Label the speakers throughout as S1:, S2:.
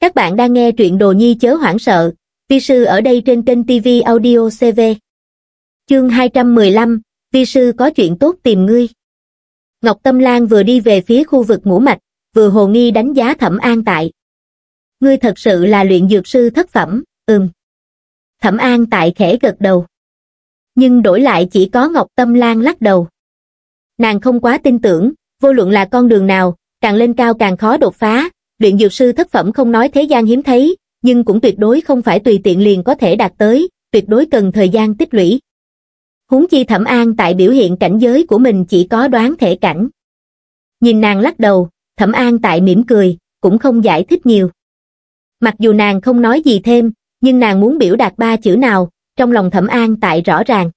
S1: Các bạn đang nghe truyện Đồ Nhi chớ hoảng sợ, vi sư ở đây trên kênh TV Audio CV. Chương 215, vi sư có chuyện tốt tìm ngươi. Ngọc Tâm Lan vừa đi về phía khu vực ngũ mạch, vừa hồ nghi đánh giá Thẩm An Tại. Ngươi thật sự là luyện dược sư thất phẩm, ừm. Thẩm An Tại khẽ gật đầu. Nhưng đổi lại chỉ có Ngọc Tâm Lan lắc đầu. Nàng không quá tin tưởng, vô luận là con đường nào, càng lên cao càng khó đột phá, luyện dược sư thất phẩm không nói thế gian hiếm thấy, nhưng cũng tuyệt đối không phải tùy tiện liền có thể đạt tới, tuyệt đối cần thời gian tích lũy. Huống chi Thẩm An tại biểu hiện cảnh giới của mình chỉ có đoán thể cảnh. Nhìn nàng lắc đầu, Thẩm An tại mỉm cười, cũng không giải thích nhiều. Mặc dù nàng không nói gì thêm, nhưng nàng muốn biểu đạt ba chữ nào, trong lòng Thẩm An tại rõ ràng.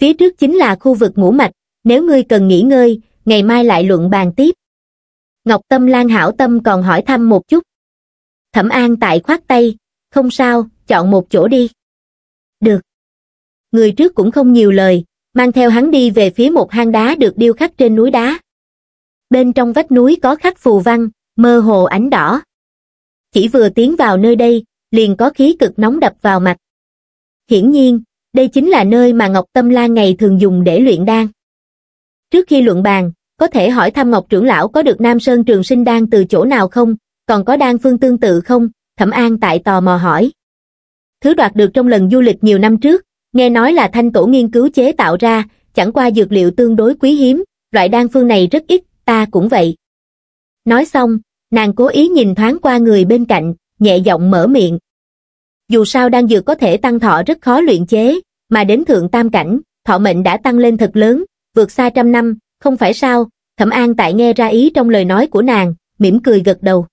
S1: Phía trước chính là khu vực ngũ mạch, nếu ngươi cần nghỉ ngơi, ngày mai lại luận bàn tiếp. Ngọc Tâm Lan hảo tâm còn hỏi thăm một chút. Thẩm An tại khoát tay, không sao, chọn một chỗ đi. Được. Người trước cũng không nhiều lời, mang theo hắn đi về phía một hang đá được điêu khắc trên núi đá. Bên trong vách núi có khắc phù văn, mơ hồ ánh đỏ. Chỉ vừa tiến vào nơi đây, liền có khí cực nóng đập vào mặt. Hiển nhiên, đây chính là nơi mà Ngọc Tâm Lan ngày thường dùng để luyện đan. Trước khi luận bàn, có thể hỏi thăm Ngọc trưởng lão có được Nam Sơn Trường Sinh đan từ chỗ nào không, còn có đan phương tương tự không, Thẩm An tại tò mò hỏi. Thứ đoạt được trong lần du lịch nhiều năm trước, nghe nói là thanh tổ nghiên cứu chế tạo ra, chẳng qua dược liệu tương đối quý hiếm, loại đan phương này rất ít, ta cũng vậy. Nói xong, nàng cố ý nhìn thoáng qua người bên cạnh, nhẹ giọng mở miệng. Dù sao đan dược có thể tăng thọ rất khó luyện chế, mà đến thượng tam cảnh, thọ mệnh đã tăng lên thật lớn, vượt xa trăm năm, không phải sao, Thẩm An tại nghe ra ý trong lời nói của nàng, mỉm cười gật đầu.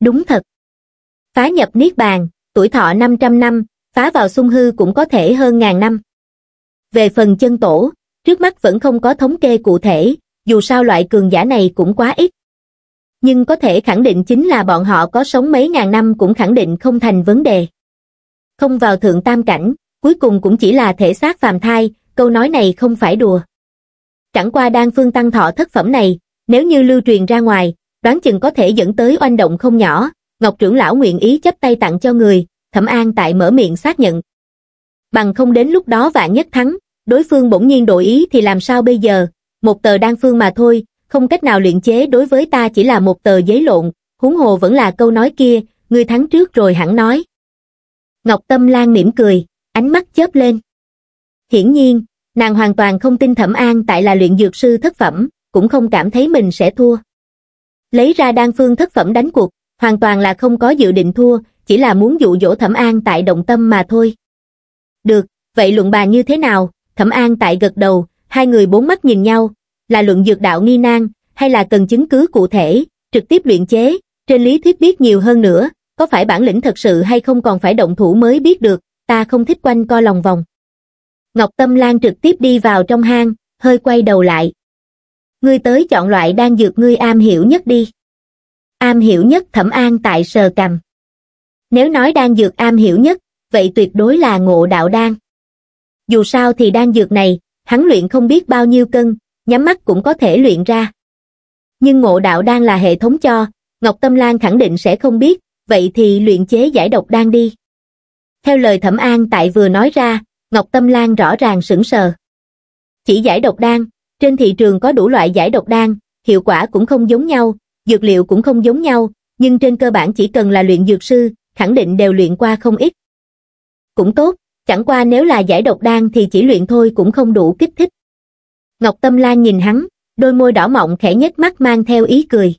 S1: Đúng thật. Phá nhập Niết Bàn, tuổi thọ 500 năm, phá vào sung hư cũng có thể hơn ngàn năm. Về phần chân tổ, trước mắt vẫn không có thống kê cụ thể, dù sao loại cường giả này cũng quá ít. Nhưng có thể khẳng định chính là bọn họ có sống mấy ngàn năm cũng khẳng định không thành vấn đề. Không vào thượng tam cảnh, cuối cùng cũng chỉ là thể xác phàm thai, câu nói này không phải đùa. Chẳng qua đan phương tăng thọ thất phẩm này, nếu như lưu truyền ra ngoài, đoán chừng có thể dẫn tới oanh động không nhỏ, Ngọc trưởng lão nguyện ý chấp tay tặng cho người, Thẩm An tại mở miệng xác nhận. Bằng không đến lúc đó vạn nhất thắng, đối phương bỗng nhiên đổi ý thì làm sao bây giờ, một tờ đan phương mà thôi, không cách nào luyện chế đối với ta chỉ là một tờ giấy lộn, huống hồ vẫn là câu nói kia, người thắng trước rồi hẳn nói. Ngọc Tâm Lan mỉm cười, ánh mắt chớp lên. Hiển nhiên, nàng hoàn toàn không tin thẩm an tại là luyện dược sư thất phẩm cũng không cảm thấy mình sẽ thua lấy ra đan phương thất phẩm đánh cuộc hoàn toàn là không có dự định thua chỉ là muốn dụ dỗ thẩm an tại động tâm mà thôi được vậy luận bà như thế nào thẩm an tại gật đầu hai người bốn mắt nhìn nhau là luận dược đạo nghi nan hay là cần chứng cứ cụ thể trực tiếp luyện chế trên lý thuyết biết nhiều hơn nữa có phải bản lĩnh thật sự hay không còn phải động thủ mới biết được ta không thích quanh co lòng vòng ngọc tâm lan trực tiếp đi vào trong hang hơi quay đầu lại ngươi tới chọn loại đan dược ngươi am hiểu nhất đi am hiểu nhất thẩm an tại sờ cầm nếu nói đan dược am hiểu nhất vậy tuyệt đối là ngộ đạo đan dù sao thì đan dược này hắn luyện không biết bao nhiêu cân nhắm mắt cũng có thể luyện ra nhưng ngộ đạo đan là hệ thống cho ngọc tâm lan khẳng định sẽ không biết vậy thì luyện chế giải độc đan đi theo lời thẩm an tại vừa nói ra Ngọc Tâm Lan rõ ràng sững sờ. Chỉ giải độc đan, trên thị trường có đủ loại giải độc đan, hiệu quả cũng không giống nhau, dược liệu cũng không giống nhau, nhưng trên cơ bản chỉ cần là luyện dược sư, khẳng định đều luyện qua không ít. Cũng tốt, chẳng qua nếu là giải độc đan thì chỉ luyện thôi cũng không đủ kích thích. Ngọc Tâm Lan nhìn hắn, đôi môi đỏ mọng khẽ nhếch mắt mang theo ý cười.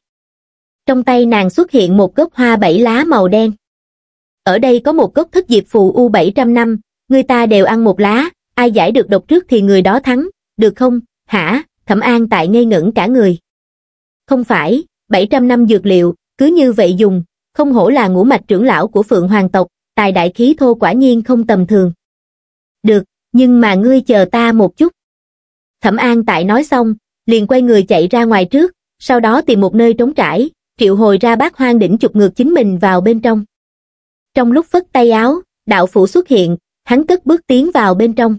S1: Trong tay nàng xuất hiện một gốc hoa bảy lá màu đen. Ở đây có một gốc thất diệp phù U700 năm, Người ta đều ăn một lá ai giải được độc trước thì người đó thắng được không hả thẩm an tại ngây ngẩn cả người không phải bảy trăm năm dược liệu cứ như vậy dùng không hổ là ngũ mạch trưởng lão của phượng hoàng tộc tài đại khí thô quả nhiên không tầm thường được nhưng mà ngươi chờ ta một chút thẩm an tại nói xong liền quay người chạy ra ngoài trước sau đó tìm một nơi trống trải triệu hồi ra bát hoang đỉnh chụp ngược chính mình vào bên trong trong lúc phất tay áo đạo phủ xuất hiện hắn cất bước tiến vào bên trong.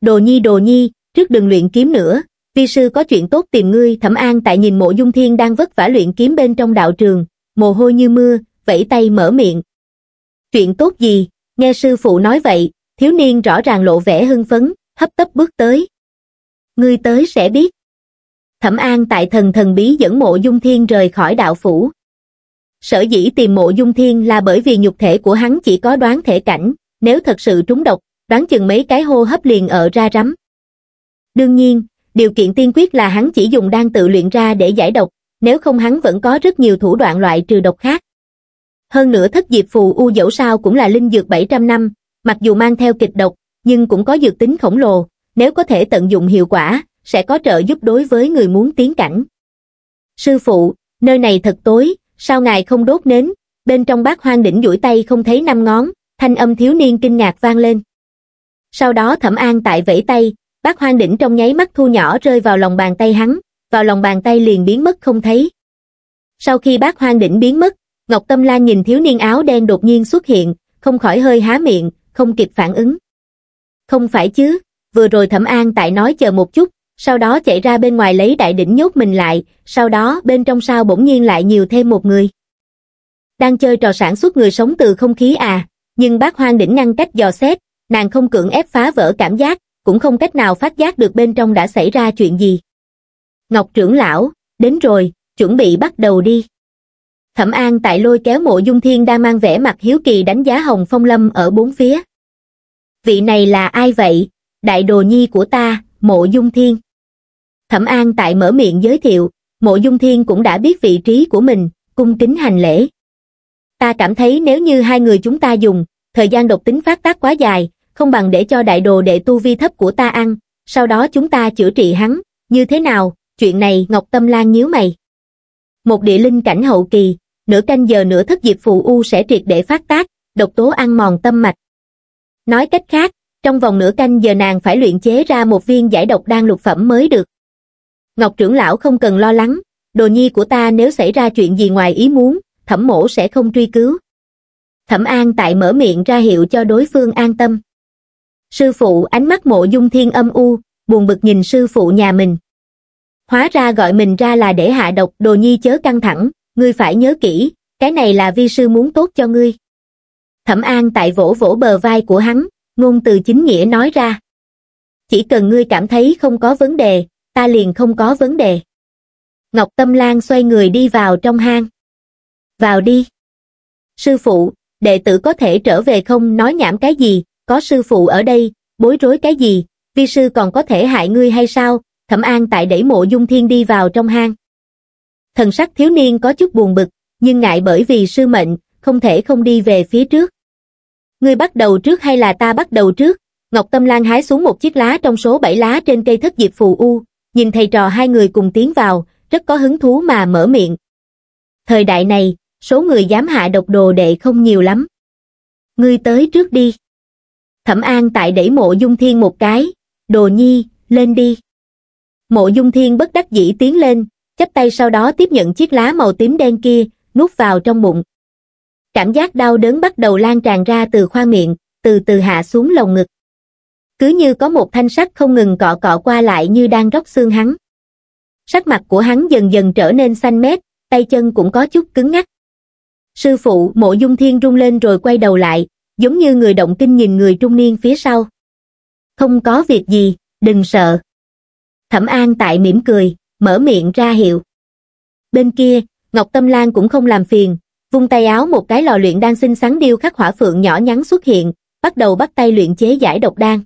S1: Đồ nhi đồ nhi, trước đừng luyện kiếm nữa, vi sư có chuyện tốt tìm ngươi thẩm an tại nhìn mộ dung thiên đang vất vả luyện kiếm bên trong đạo trường, mồ hôi như mưa, vẫy tay mở miệng. Chuyện tốt gì, nghe sư phụ nói vậy, thiếu niên rõ ràng lộ vẻ hưng phấn, hấp tấp bước tới. Ngươi tới sẽ biết. Thẩm An tại thần thần bí dẫn mộ dung thiên rời khỏi đạo phủ. Sở dĩ tìm mộ dung thiên là bởi vì nhục thể của hắn chỉ có đoán thể cảnh, nếu thật sự trúng độc, đoán chừng mấy cái hô hấp liền ở ra rắm. Đương nhiên, điều kiện tiên quyết là hắn chỉ dùng đan tự luyện ra để giải độc, nếu không hắn vẫn có rất nhiều thủ đoạn loại trừ độc khác. Hơn nữa thất diệp phù u dẫu sao cũng là linh dược 700 năm, mặc dù mang theo kịch độc, nhưng cũng có dược tính khổng lồ, nếu có thể tận dụng hiệu quả, sẽ có trợ giúp đối với người muốn tiến cảnh. Sư phụ, nơi này thật tối, sao ngài không đốt nến, bên trong bát hoang đỉnh duỗi tay không thấy năm ngón, thanh âm thiếu niên kinh ngạc vang lên sau đó thẩm an tại vẫy tay bác hoang đỉnh trong nháy mắt thu nhỏ rơi vào lòng bàn tay hắn vào lòng bàn tay liền biến mất không thấy sau khi bác hoang đỉnh biến mất ngọc tâm lan nhìn thiếu niên áo đen đột nhiên xuất hiện không khỏi hơi há miệng không kịp phản ứng không phải chứ vừa rồi thẩm an tại nói chờ một chút sau đó chạy ra bên ngoài lấy đại đỉnh nhốt mình lại sau đó bên trong sao bỗng nhiên lại nhiều thêm một người đang chơi trò sản xuất người sống từ không khí à nhưng bác hoang đỉnh ngăn cách dò xét, nàng không cưỡng ép phá vỡ cảm giác, cũng không cách nào phát giác được bên trong đã xảy ra chuyện gì. Ngọc trưởng lão, đến rồi, chuẩn bị bắt đầu đi. Thẩm An tại lôi kéo mộ dung thiên đang mang vẻ mặt hiếu kỳ đánh giá hồng phong lâm ở bốn phía. Vị này là ai vậy? Đại đồ nhi của ta, mộ dung thiên. Thẩm An tại mở miệng giới thiệu, mộ dung thiên cũng đã biết vị trí của mình, cung kính hành lễ ta cảm thấy nếu như hai người chúng ta dùng, thời gian độc tính phát tác quá dài, không bằng để cho đại đồ đệ tu vi thấp của ta ăn, sau đó chúng ta chữa trị hắn, như thế nào, chuyện này Ngọc Tâm Lan nhíu mày. Một địa linh cảnh hậu kỳ, nửa canh giờ nửa thất diệp phù u sẽ triệt để phát tác, độc tố ăn mòn tâm mạch. Nói cách khác, trong vòng nửa canh giờ nàng phải luyện chế ra một viên giải độc đan lục phẩm mới được. Ngọc trưởng lão không cần lo lắng, đồ nhi của ta nếu xảy ra chuyện gì ngoài ý muốn, thẩm mổ sẽ không truy cứu. Thẩm An tại mở miệng ra hiệu cho đối phương an tâm. Sư phụ ánh mắt mộ dung thiên âm u, buồn bực nhìn sư phụ nhà mình. Hóa ra gọi mình ra là để hạ độc đồ nhi chớ căng thẳng, ngươi phải nhớ kỹ, cái này là vi sư muốn tốt cho ngươi. Thẩm An tại vỗ vỗ bờ vai của hắn, ngôn từ chính nghĩa nói ra. Chỉ cần ngươi cảm thấy không có vấn đề, ta liền không có vấn đề. Ngọc Tâm Lan xoay người đi vào trong hang. Vào đi. Sư phụ, đệ tử có thể trở về không nói nhảm cái gì, có sư phụ ở đây, bối rối cái gì, vi sư còn có thể hại ngươi hay sao, thẩm an tại đẩy mộ dung thiên đi vào trong hang. Thần sắc thiếu niên có chút buồn bực, nhưng ngại bởi vì sư mệnh, không thể không đi về phía trước. Ngươi bắt đầu trước hay là ta bắt đầu trước? Ngọc Tâm Lan hái xuống một chiếc lá trong số bảy lá trên cây thất diệp phù u, nhìn thầy trò hai người cùng tiến vào, rất có hứng thú mà mở miệng. Thời đại này, số người dám hạ độc đồ đệ không nhiều lắm. Ngươi tới trước đi. Thẩm An tại đẩy mộ dung thiên một cái, đồ nhi, lên đi. Mộ dung thiên bất đắc dĩ tiến lên, chấp tay sau đó tiếp nhận chiếc lá màu tím đen kia, nuốt vào trong bụng. Cảm giác đau đớn bắt đầu lan tràn ra từ khoa miệng, từ từ hạ xuống lồng ngực. Cứ như có một thanh sắt không ngừng cọ cọ qua lại như đang róc xương hắn. Sắc mặt của hắn dần dần trở nên xanh mét, tay chân cũng có chút cứng ngắc. Sư phụ mộ dung thiên rung lên rồi quay đầu lại, giống như người động kinh nhìn người trung niên phía sau. Không có việc gì, đừng sợ. Thẩm An tại mỉm cười, mở miệng ra hiệu. Bên kia, Ngọc Tâm Lan cũng không làm phiền, vung tay áo một cái lò luyện đang xinh xắn điêu khắc hỏa phượng nhỏ nhắn xuất hiện, bắt đầu bắt tay luyện chế giải độc đan.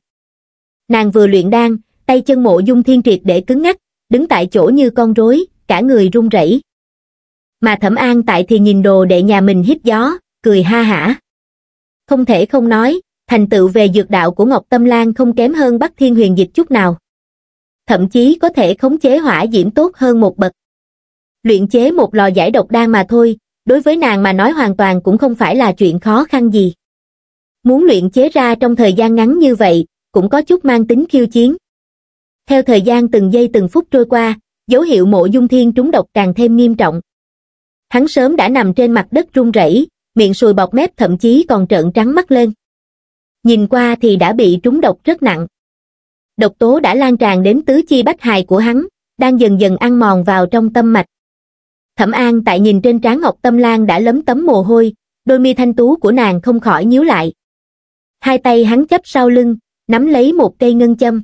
S1: Nàng vừa luyện đan, tay chân mộ dung thiên triệt để cứng ngắc, đứng tại chỗ như con rối, cả người run rẩy mà thẩm an tại thì nhìn đồ đệ nhà mình hít gió cười ha hả không thể không nói thành tựu về dược đạo của ngọc tâm lan không kém hơn bắc thiên huyền dịch chút nào thậm chí có thể khống chế hỏa diễm tốt hơn một bậc luyện chế một lò giải độc đan mà thôi đối với nàng mà nói hoàn toàn cũng không phải là chuyện khó khăn gì muốn luyện chế ra trong thời gian ngắn như vậy cũng có chút mang tính khiêu chiến theo thời gian từng giây từng phút trôi qua dấu hiệu mộ dung thiên trúng độc càng thêm nghiêm trọng hắn sớm đã nằm trên mặt đất run rẩy miệng sùi bọc mép thậm chí còn trợn trắng mắt lên nhìn qua thì đã bị trúng độc rất nặng độc tố đã lan tràn đến tứ chi bách hài của hắn đang dần dần ăn mòn vào trong tâm mạch thẩm an tại nhìn trên trán ngọc tâm lan đã lấm tấm mồ hôi đôi mi thanh tú của nàng không khỏi nhíu lại hai tay hắn chấp sau lưng nắm lấy một cây ngân châm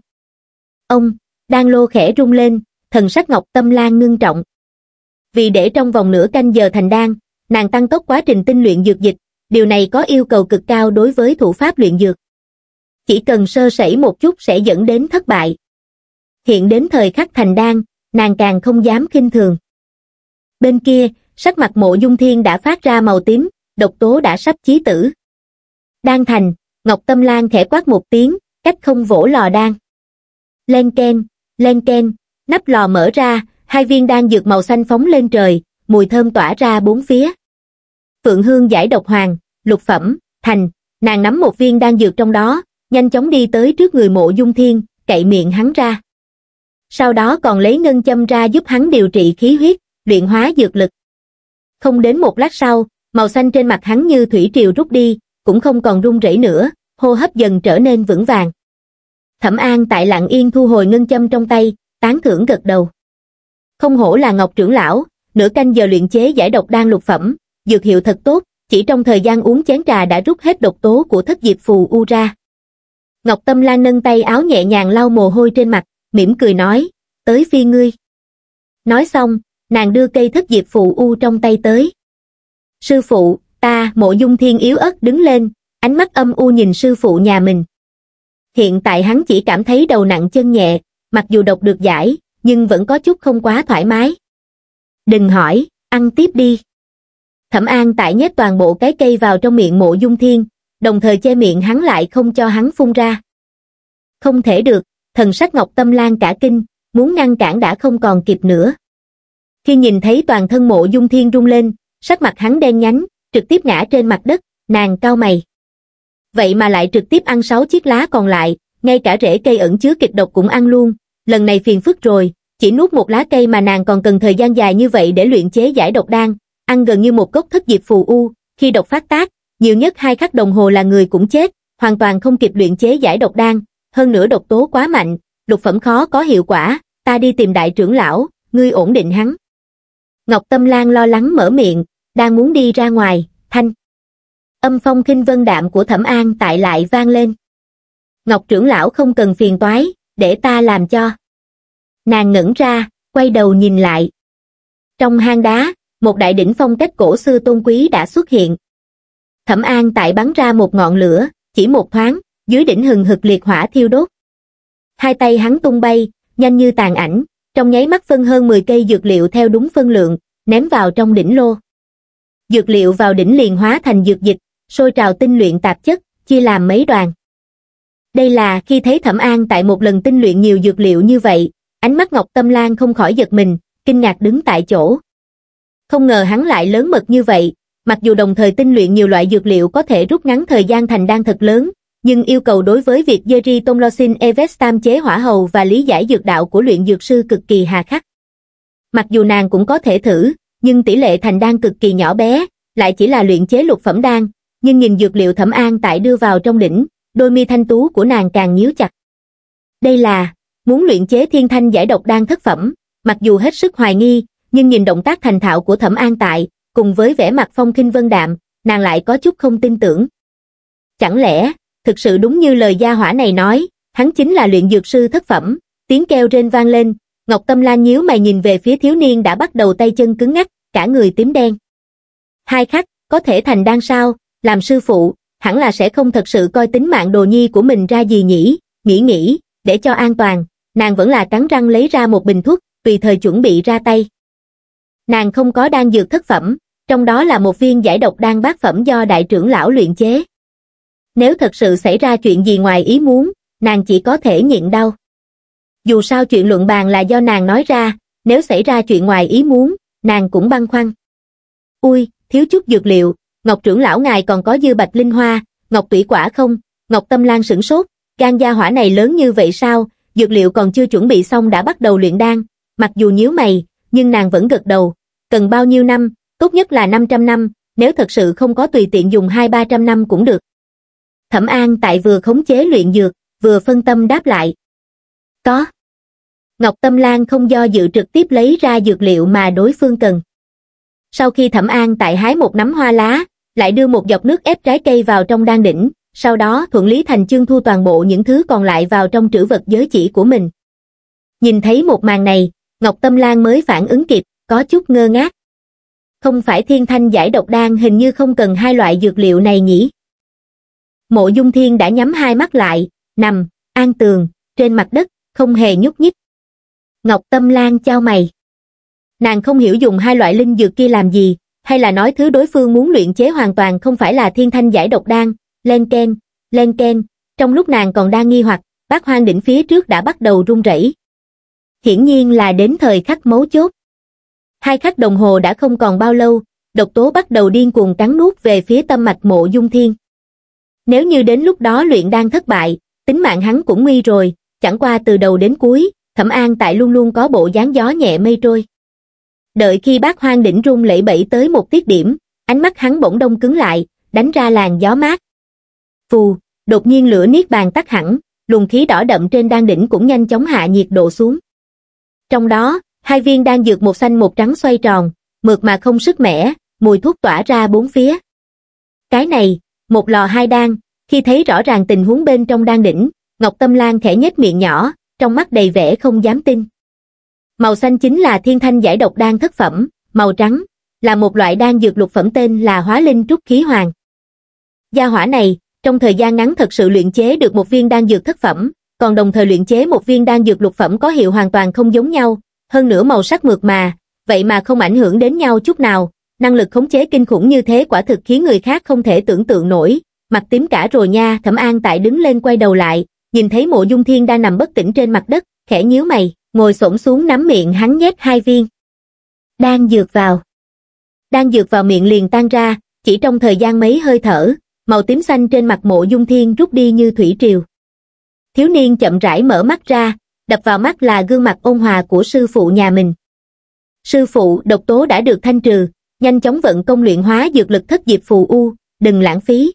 S1: ông đang lô khẽ rung lên thần sắc ngọc tâm lan ngưng trọng vì để trong vòng nửa canh giờ thành đan, nàng tăng tốc quá trình tinh luyện dược dịch, điều này có yêu cầu cực cao đối với thủ pháp luyện dược. Chỉ cần sơ sẩy một chút sẽ dẫn đến thất bại. Hiện đến thời khắc thành đan, nàng càng không dám khinh thường. Bên kia, sắc mặt mộ dung thiên đã phát ra màu tím, độc tố đã sắp chí tử. Đan thành, Ngọc Tâm Lan khẽ quát một tiếng, cách không vỗ lò đan. Len ken, len ken, nắp lò mở ra, hai viên đan dược màu xanh phóng lên trời, mùi thơm tỏa ra bốn phía. Phượng Hương giải độc hoàng, lục phẩm, thành, nàng nắm một viên đan dược trong đó, nhanh chóng đi tới trước người mộ dung thiên, cậy miệng hắn ra. Sau đó còn lấy ngân châm ra giúp hắn điều trị khí huyết, luyện hóa dược lực. Không đến một lát sau, màu xanh trên mặt hắn như thủy triều rút đi, cũng không còn run rẩy nữa, hô hấp dần trở nên vững vàng. Thẩm An tại lặng yên thu hồi ngân châm trong tay, tán thưởng gật đầu. Không hổ là Ngọc trưởng lão, nửa canh giờ luyện chế giải độc đan lục phẩm, dược hiệu thật tốt, chỉ trong thời gian uống chén trà đã rút hết độc tố của thất diệp phù u ra. Ngọc Tâm Lan nâng tay áo nhẹ nhàng lau mồ hôi trên mặt, mỉm cười nói, tới phi ngươi. Nói xong, nàng đưa cây thất diệp phù u trong tay tới. Sư phụ, ta, mộ dung thiên yếu ớt đứng lên, ánh mắt âm u nhìn sư phụ nhà mình. Hiện tại hắn chỉ cảm thấy đầu nặng chân nhẹ, mặc dù độc được giải, nhưng vẫn có chút không quá thoải mái. Đừng hỏi, ăn tiếp đi. Thẩm An tải nhét toàn bộ cái cây vào trong miệng mộ dung thiên, đồng thời che miệng hắn lại không cho hắn phun ra. Không thể được, thần sắc Ngọc Tâm Lan cả kinh, muốn ngăn cản đã không còn kịp nữa. Khi nhìn thấy toàn thân mộ dung thiên rung lên, sắc mặt hắn đen nhánh, trực tiếp ngã trên mặt đất, nàng cao mày. Vậy mà lại trực tiếp ăn sáu chiếc lá còn lại, ngay cả rễ cây ẩn chứa kịch độc cũng ăn luôn, lần này phiền phức rồi, chỉ nuốt một lá cây mà nàng còn cần thời gian dài như vậy để luyện chế giải độc đan, ăn gần như một cốc thất diệp phù u, khi độc phát tác, nhiều nhất hai khắc đồng hồ là người cũng chết, hoàn toàn không kịp luyện chế giải độc đan, hơn nữa độc tố quá mạnh, lục phẩm khó có hiệu quả, ta đi tìm đại trưởng lão, ngươi ổn định hắn. Ngọc Tâm Lan lo lắng mở miệng, đang muốn đi ra ngoài, thanh. Âm phong khinh vân đạm của Thẩm An tại lại vang lên. Ngọc trưởng lão không cần phiền toái, để ta làm cho. Nàng ngẩn ra, quay đầu nhìn lại. Trong hang đá, một đại đỉnh phong cách cổ xưa tôn quý đã xuất hiện. Thẩm An tại bắn ra một ngọn lửa, chỉ một thoáng, dưới đỉnh hừng hực liệt hỏa thiêu đốt. Hai tay hắn tung bay, nhanh như tàn ảnh, trong nháy mắt phân hơn 10 cây dược liệu theo đúng phân lượng, ném vào trong đỉnh lô. Dược liệu vào đỉnh liền hóa thành dược dịch, sôi trào tinh luyện tạp chất, chia làm mấy đoàn. Đây là khi thấy Thẩm An tại một lần tinh luyện nhiều dược liệu như vậy, Ánh mắt Ngọc Tâm Lan không khỏi giật mình, kinh ngạc đứng tại chỗ. Không ngờ hắn lại lớn mật như vậy, mặc dù đồng thời tinh luyện nhiều loại dược liệu có thể rút ngắn thời gian thành đan thật lớn, nhưng yêu cầu đối với việc Jerry Tomlosin Evestam chế hỏa hầu và lý giải dược đạo của luyện dược sư cực kỳ hà khắc. Mặc dù nàng cũng có thể thử, nhưng tỷ lệ thành đan cực kỳ nhỏ bé, lại chỉ là luyện chế lục phẩm đan, nhưng nhìn dược liệu thẩm an tại đưa vào trong đỉnh, đôi mi thanh tú của nàng càng nhíu chặt. Đây là muốn luyện chế thiên thanh giải độc đan thất phẩm, mặc dù hết sức hoài nghi, nhưng nhìn động tác thành thạo của Thẩm An Tại, cùng với vẻ mặt phong khinh vân đạm, nàng lại có chút không tin tưởng. Chẳng lẽ, thực sự đúng như lời gia hỏa này nói, hắn chính là luyện dược sư thất phẩm, tiếng kêu rên vang lên, Ngọc Tâm Lan nhíu mày nhìn về phía thiếu niên đã bắt đầu tay chân cứng ngắc, cả người tím đen. Hai khắc, có thể thành đan sao, làm sư phụ, hẳn là sẽ không thật sự coi tính mạng đồ nhi của mình ra gì nhỉ, nghĩ nghĩ, để cho an toàn, nàng vẫn là cắn răng lấy ra một bình thuốc, tùy thời chuẩn bị ra tay. Nàng không có đan dược thất phẩm, trong đó là một viên giải độc đan bát phẩm do đại trưởng lão luyện chế. Nếu thật sự xảy ra chuyện gì ngoài ý muốn, nàng chỉ có thể nhịn đau. Dù sao chuyện luận bàn là do nàng nói ra, nếu xảy ra chuyện ngoài ý muốn, nàng cũng băn khoăn. Ui, thiếu chút dược liệu, Ngọc trưởng lão ngài còn có dư bạch linh hoa, Ngọc tủy quả không, Ngọc tâm lan sửng sốt, gan gia hỏa này lớn như vậy sao, dược liệu còn chưa chuẩn bị xong đã bắt đầu luyện đan, mặc dù nhíu mày, nhưng nàng vẫn gật đầu, cần bao nhiêu năm, tốt nhất là 500 năm, nếu thật sự không có tùy tiện dùng 2-300 năm cũng được. Thẩm An tại vừa khống chế luyện dược, vừa phân tâm đáp lại. Có. Ngọc Tâm Lan không do dự trực tiếp lấy ra dược liệu mà đối phương cần. Sau khi Thẩm An tại hái một nắm hoa lá, lại đưa một giọt nước ép trái cây vào trong đan đỉnh, sau đó thuận lý thành chương thu toàn bộ những thứ còn lại vào trong trữ vật giới chỉ của mình. Nhìn thấy một màn này, Ngọc Tâm Lan mới phản ứng kịp, có chút ngơ ngác. Không phải thiên thanh giải độc đan hình như không cần hai loại dược liệu này nhỉ? Mộ Dung Thiên đã nhắm hai mắt lại, nằm, an tường, trên mặt đất, không hề nhúc nhích. Ngọc Tâm Lan trao mày. Nàng không hiểu dùng hai loại linh dược kia làm gì, hay là nói thứ đối phương muốn luyện chế hoàn toàn không phải là thiên thanh giải độc đan, len ken len ken trong lúc nàng còn đang nghi hoặc bác hoang đỉnh phía trước đã bắt đầu rung rẩy hiển nhiên là đến thời khắc mấu chốt hai khắc đồng hồ đã không còn bao lâu độc tố bắt đầu điên cuồng cắn nuốt về phía tâm mạch mộ dung thiên nếu như đến lúc đó luyện đang thất bại tính mạng hắn cũng nguy rồi chẳng qua từ đầu đến cuối thẩm an tại luôn luôn có bộ dáng gió nhẹ mây trôi đợi khi bác hoang đỉnh rung lẫy bẫy tới một tiết điểm ánh mắt hắn bỗng đông cứng lại đánh ra làn gió mát phù đột nhiên lửa niết bàn tắt hẳn luồng khí đỏ đậm trên đan đỉnh cũng nhanh chóng hạ nhiệt độ xuống trong đó hai viên đan dược một xanh một trắng xoay tròn mượt mà không sức mẻ mùi thuốc tỏa ra bốn phía cái này một lò hai đan khi thấy rõ ràng tình huống bên trong đan đỉnh ngọc tâm lan khẽ nhếch miệng nhỏ trong mắt đầy vẻ không dám tin màu xanh chính là thiên thanh giải độc đan thất phẩm màu trắng là một loại đan dược lục phẩm tên là hóa linh trúc khí hoàng gia hỏa này trong thời gian ngắn thật sự luyện chế được một viên đan dược thất phẩm, còn đồng thời luyện chế một viên đan dược lục phẩm có hiệu hoàn toàn không giống nhau, hơn nữa màu sắc mượt mà, vậy mà không ảnh hưởng đến nhau chút nào, năng lực khống chế kinh khủng như thế quả thực khiến người khác không thể tưởng tượng nổi, mặt tím cả rồi nha, Thẩm An tại đứng lên quay đầu lại, nhìn thấy Mộ Dung Thiên đang nằm bất tỉnh trên mặt đất, khẽ nhíu mày, ngồi xổm xuống nắm miệng hắn nhét hai viên. Đan dược vào. Đan dược vào miệng liền tan ra, chỉ trong thời gian mấy hơi thở, màu tím xanh trên mặt mộ dung thiên rút đi như thủy triều. Thiếu niên chậm rãi mở mắt ra, đập vào mắt là gương mặt ôn hòa của sư phụ nhà mình. Sư phụ độc tố đã được thanh trừ, nhanh chóng vận công luyện hóa dược lực thất diệp phù u, đừng lãng phí.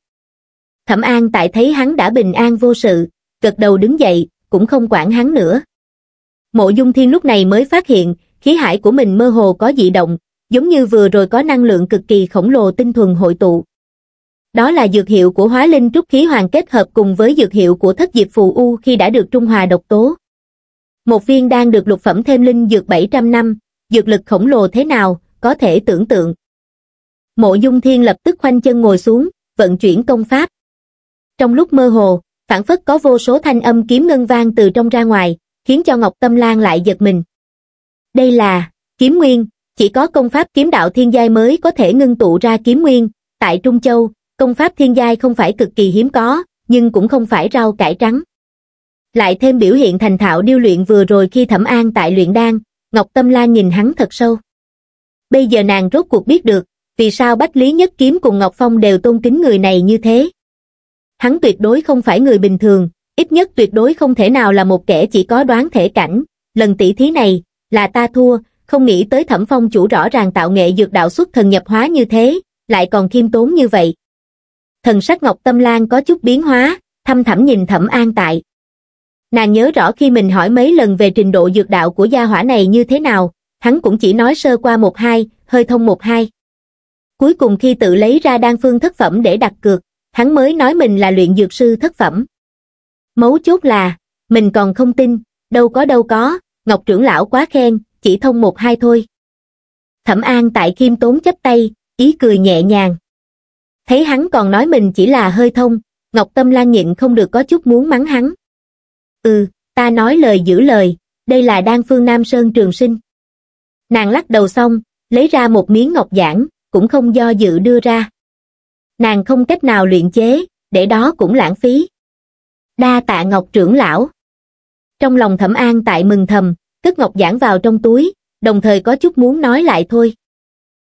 S1: Thẩm An tại thấy hắn đã bình an vô sự, gật đầu đứng dậy, cũng không quản hắn nữa. Mộ Dung Thiên lúc này mới phát hiện, khí hải của mình mơ hồ có dị động, giống như vừa rồi có năng lượng cực kỳ khổng lồ tinh thuần hội tụ đó là dược hiệu của hóa linh trúc khí hoàng kết hợp cùng với dược hiệu của thất diệp phù u khi đã được trung hòa độc tố. Một viên đang được lục phẩm thêm linh dược 700 năm, dược lực khổng lồ thế nào, có thể tưởng tượng. Mộ Dung Thiên lập tức khoanh chân ngồi xuống, vận chuyển công pháp. Trong lúc mơ hồ, phản phất có vô số thanh âm kiếm ngân vang từ trong ra ngoài, khiến cho Ngọc Tâm Lan lại giật mình. Đây là kiếm nguyên, chỉ có công pháp kiếm đạo thiên giai mới có thể ngưng tụ ra kiếm nguyên, tại Trung Châu, công pháp thiên giai không phải cực kỳ hiếm có, nhưng cũng không phải rau cải trắng. Lại thêm biểu hiện thành thạo điêu luyện vừa rồi khi thẩm an tại luyện đan, Ngọc Tâm Lan nhìn hắn thật sâu. Bây giờ nàng rốt cuộc biết được, vì sao Bách Lý Nhất Kiếm cùng Ngọc Phong đều tôn kính người này như thế. Hắn tuyệt đối không phải người bình thường, ít nhất tuyệt đối không thể nào là một kẻ chỉ có đoán thể cảnh. Lần tỷ thí này, là ta thua, không nghĩ tới thẩm phong chủ rõ ràng tạo nghệ dược đạo xuất thần nhập hóa như thế, lại còn khiêm tốn như vậy, thần sắc ngọc tâm lan có chút biến hóa thâm thẳm nhìn thẩm an tại nàng nhớ rõ khi mình hỏi mấy lần về trình độ dược đạo của gia hỏa này như thế nào hắn cũng chỉ nói sơ qua một hai hơi thông một hai cuối cùng khi tự lấy ra đan phương thất phẩm để đặt cược hắn mới nói mình là luyện dược sư thất phẩm mấu chốt là mình còn không tin đâu có đâu có ngọc trưởng lão quá khen chỉ thông một hai thôi thẩm an tại khiêm tốn chấp tay ý cười nhẹ nhàng thấy hắn còn nói mình chỉ là hơi thông ngọc tâm lan nhịn không được có chút muốn mắng hắn ừ ta nói lời giữ lời đây là đan phương nam sơn trường sinh nàng lắc đầu xong lấy ra một miếng ngọc giản cũng không do dự đưa ra nàng không cách nào luyện chế để đó cũng lãng phí đa tạ ngọc trưởng lão trong lòng thẩm an tại mừng thầm cất ngọc giản vào trong túi đồng thời có chút muốn nói lại thôi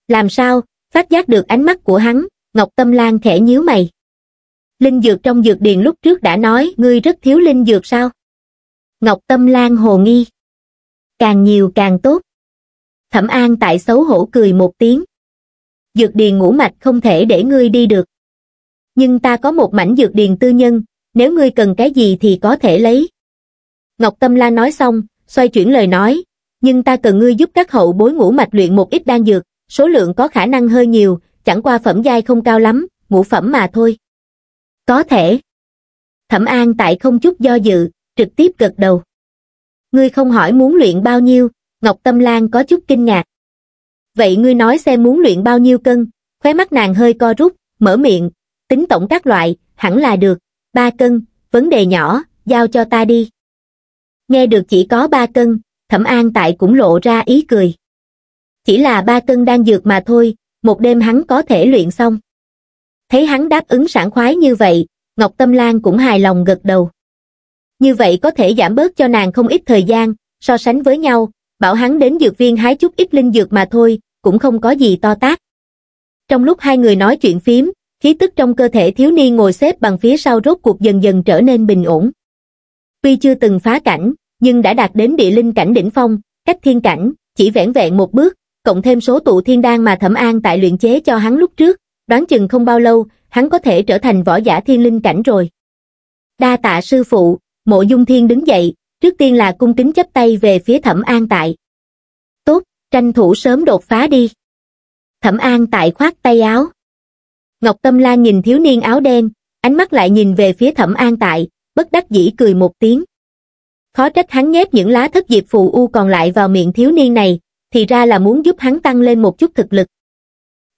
S1: làm sao phát giác được ánh mắt của hắn Ngọc Tâm Lan khẽ nhíu mày. Linh dược trong dược điền lúc trước đã nói ngươi rất thiếu linh dược sao? Ngọc Tâm Lan hồ nghi. Càng nhiều càng tốt. Thẩm An tại xấu hổ cười một tiếng. Dược điền ngũ mạch không thể để ngươi đi được. Nhưng ta có một mảnh dược điền tư nhân, nếu ngươi cần cái gì thì có thể lấy. Ngọc Tâm Lan nói xong, xoay chuyển lời nói, nhưng ta cần ngươi giúp các hậu bối ngũ mạch luyện một ít đan dược, số lượng có khả năng hơi nhiều, chẳng qua phẩm giai không cao lắm, ngũ phẩm mà thôi. Có thể. Thẩm An tại không chút do dự, trực tiếp gật đầu. Ngươi không hỏi muốn luyện bao nhiêu, Ngọc Tâm Lan có chút kinh ngạc. Vậy ngươi nói xem muốn luyện bao nhiêu cân, khóe mắt nàng hơi co rút, mở miệng, tính tổng các loại, hẳn là được, ba cân, vấn đề nhỏ, giao cho ta đi. Nghe được chỉ có ba cân, Thẩm An tại cũng lộ ra ý cười. Chỉ là ba cân đang dược mà thôi, một đêm hắn có thể luyện xong. Thấy hắn đáp ứng sảng khoái như vậy, Ngọc Tâm Lan cũng hài lòng gật đầu. Như vậy có thể giảm bớt cho nàng không ít thời gian, so sánh với nhau, bảo hắn đến dược viên hái chút ít linh dược mà thôi, cũng không có gì to tác. Trong lúc hai người nói chuyện phím, khí tức trong cơ thể thiếu niên ngồi xếp bằng phía sau rốt cuộc dần dần trở nên bình ổn. Tuy chưa từng phá cảnh, nhưng đã đạt đến địa linh cảnh đỉnh phong, cách thiên cảnh, chỉ vẻn vẹn một bước, cộng thêm số tụ thiên đan mà Thẩm An tại luyện chế cho hắn lúc trước, đoán chừng không bao lâu, hắn có thể trở thành võ giả thiên linh cảnh rồi. Đa tạ sư phụ, mộ dung thiên đứng dậy, trước tiên là cung kính chấp tay về phía Thẩm An tại. Tốt, tranh thủ sớm đột phá đi. Thẩm An tại khoát tay áo. Ngọc Tâm La nhìn thiếu niên áo đen, ánh mắt lại nhìn về phía Thẩm An tại, bất đắc dĩ cười một tiếng. Khó trách hắn nhét những lá thất diệp phù u còn lại vào miệng thiếu niên này, thì ra là muốn giúp hắn tăng lên một chút thực lực.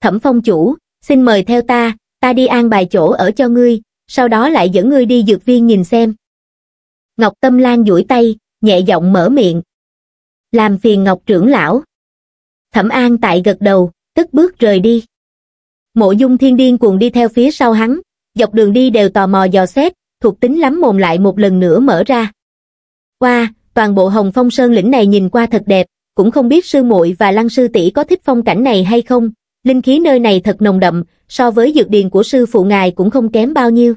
S1: Thẩm phong chủ, xin mời theo ta, ta đi an bài chỗ ở cho ngươi, sau đó lại dẫn ngươi đi dược viên nhìn xem. Ngọc Tâm Lan duỗi tay, nhẹ giọng mở miệng. Làm phiền Ngọc trưởng lão. Thẩm An tại gật đầu, tức bước rời đi. Mộ dung thiên điên cuồng đi theo phía sau hắn, dọc đường đi đều tò mò dò xét, thuộc tính lắm mồm lại một lần nữa mở ra. Qua, toàn bộ hồng phong sơn lĩnh này nhìn qua thật đẹp, cũng không biết sư muội và lăng sư tỷ có thích phong cảnh này hay không, linh khí nơi này thật nồng đậm, so với dược điền của sư phụ ngài cũng không kém bao nhiêu.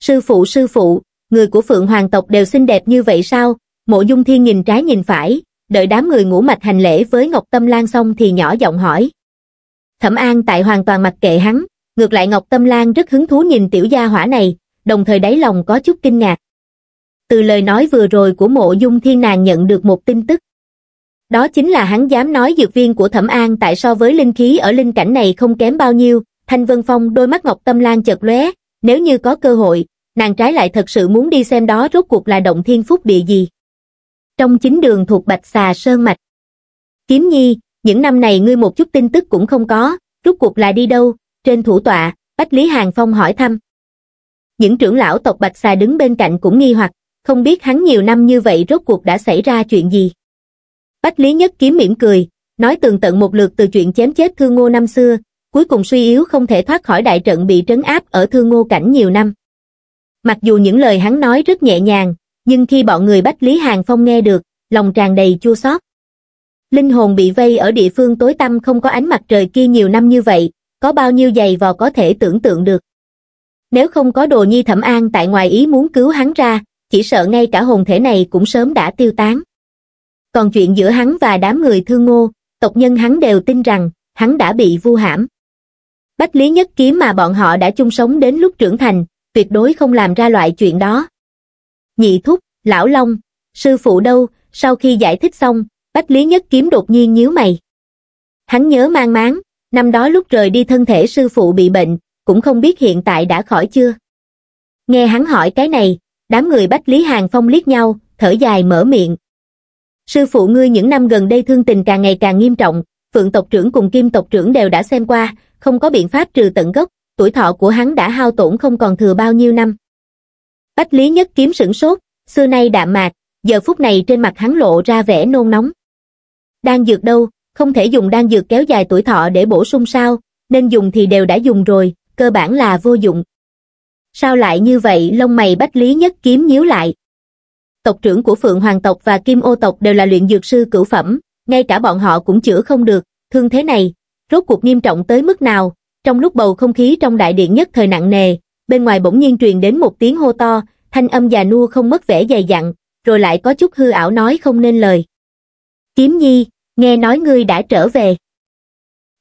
S1: Sư phụ sư phụ, người của Phượng Hoàng tộc đều xinh đẹp như vậy sao? Mộ Dung Thiên nhìn trái nhìn phải, đợi đám người ngủ mạch hành lễ với Ngọc Tâm Lan xong thì nhỏ giọng hỏi. Thẩm An tại hoàn toàn mặc kệ hắn, ngược lại Ngọc Tâm Lan rất hứng thú nhìn tiểu gia hỏa này, đồng thời đáy lòng có chút kinh ngạc. Từ lời nói vừa rồi của Mộ Dung Thiên nàng nhận được một tin tức. Đó chính là hắn dám nói dược viên của Thẩm An tại so với linh khí ở linh cảnh này không kém bao nhiêu, Thanh Vân Phong đôi mắt ngọc tâm lan chợt lóe, nếu như có cơ hội, nàng trái lại thật sự muốn đi xem đó rốt cuộc là động thiên phúc địa gì. Trong chính đường thuộc Bạch Xà Sơn Mạch. Kiếm Nhi, những năm này ngươi một chút tin tức cũng không có, rốt cuộc là đi đâu, trên thủ tọa, Bách Lý Hàng Phong hỏi thăm. Những trưởng lão tộc Bạch Xà đứng bên cạnh cũng nghi hoặc, không biết hắn nhiều năm như vậy rốt cuộc đã xảy ra chuyện gì. Bách Lý Nhất Kiếm mỉm cười, nói tường tận một lượt từ chuyện chém chết Thương Ngô năm xưa, cuối cùng suy yếu không thể thoát khỏi đại trận bị trấn áp ở Thương Ngô Cảnh nhiều năm. Mặc dù những lời hắn nói rất nhẹ nhàng, nhưng khi bọn người Bách Lý Hàng Phong nghe được, lòng tràn đầy chua xót. Linh hồn bị vây ở địa phương tối tăm không có ánh mặt trời kia nhiều năm như vậy, có bao nhiêu giày vò có thể tưởng tượng được. Nếu không có đồ nhi thẩm an tại ngoài ý muốn cứu hắn ra, chỉ sợ ngay cả hồn thể này cũng sớm đã tiêu tán còn chuyện giữa hắn và đám người thương ngô tộc nhân hắn đều tin rằng hắn đã bị vu hãm bách lý nhất kiếm mà bọn họ đã chung sống đến lúc trưởng thành tuyệt đối không làm ra loại chuyện đó nhị thúc lão long sư phụ đâu sau khi giải thích xong bách lý nhất kiếm đột nhiên nhíu mày hắn nhớ mang máng năm đó lúc rời đi thân thể sư phụ bị bệnh cũng không biết hiện tại đã khỏi chưa nghe hắn hỏi cái này đám người bách lý hàng phong liếc nhau thở dài mở miệng Sư phụ ngươi những năm gần đây thương tình càng ngày càng nghiêm trọng, Phượng tộc trưởng cùng Kim tộc trưởng đều đã xem qua, không có biện pháp trừ tận gốc, tuổi thọ của hắn đã hao tổn không còn thừa bao nhiêu năm. Bách Lý Nhất Kiếm sửng sốt, xưa nay đạm mạc, giờ phút này trên mặt hắn lộ ra vẻ nôn nóng. Đang dược đâu, không thể dùng đan dược kéo dài tuổi thọ để bổ sung sao, nên dùng thì đều đã dùng rồi, cơ bản là vô dụng. Sao lại như vậy lông mày bách lý nhất kiếm nhíu lại tộc trưởng của Phượng Hoàng tộc và Kim Ô tộc đều là luyện dược sư cửu phẩm, ngay cả bọn họ cũng chữa không được, thương thế này, rốt cuộc nghiêm trọng tới mức nào, trong lúc bầu không khí trong đại điện nhất thời nặng nề, bên ngoài bỗng nhiên truyền đến một tiếng hô to, thanh âm già nua không mất vẻ dày dặn, rồi lại có chút hư ảo nói không nên lời. Kiếm nhi, nghe nói ngươi đã trở về.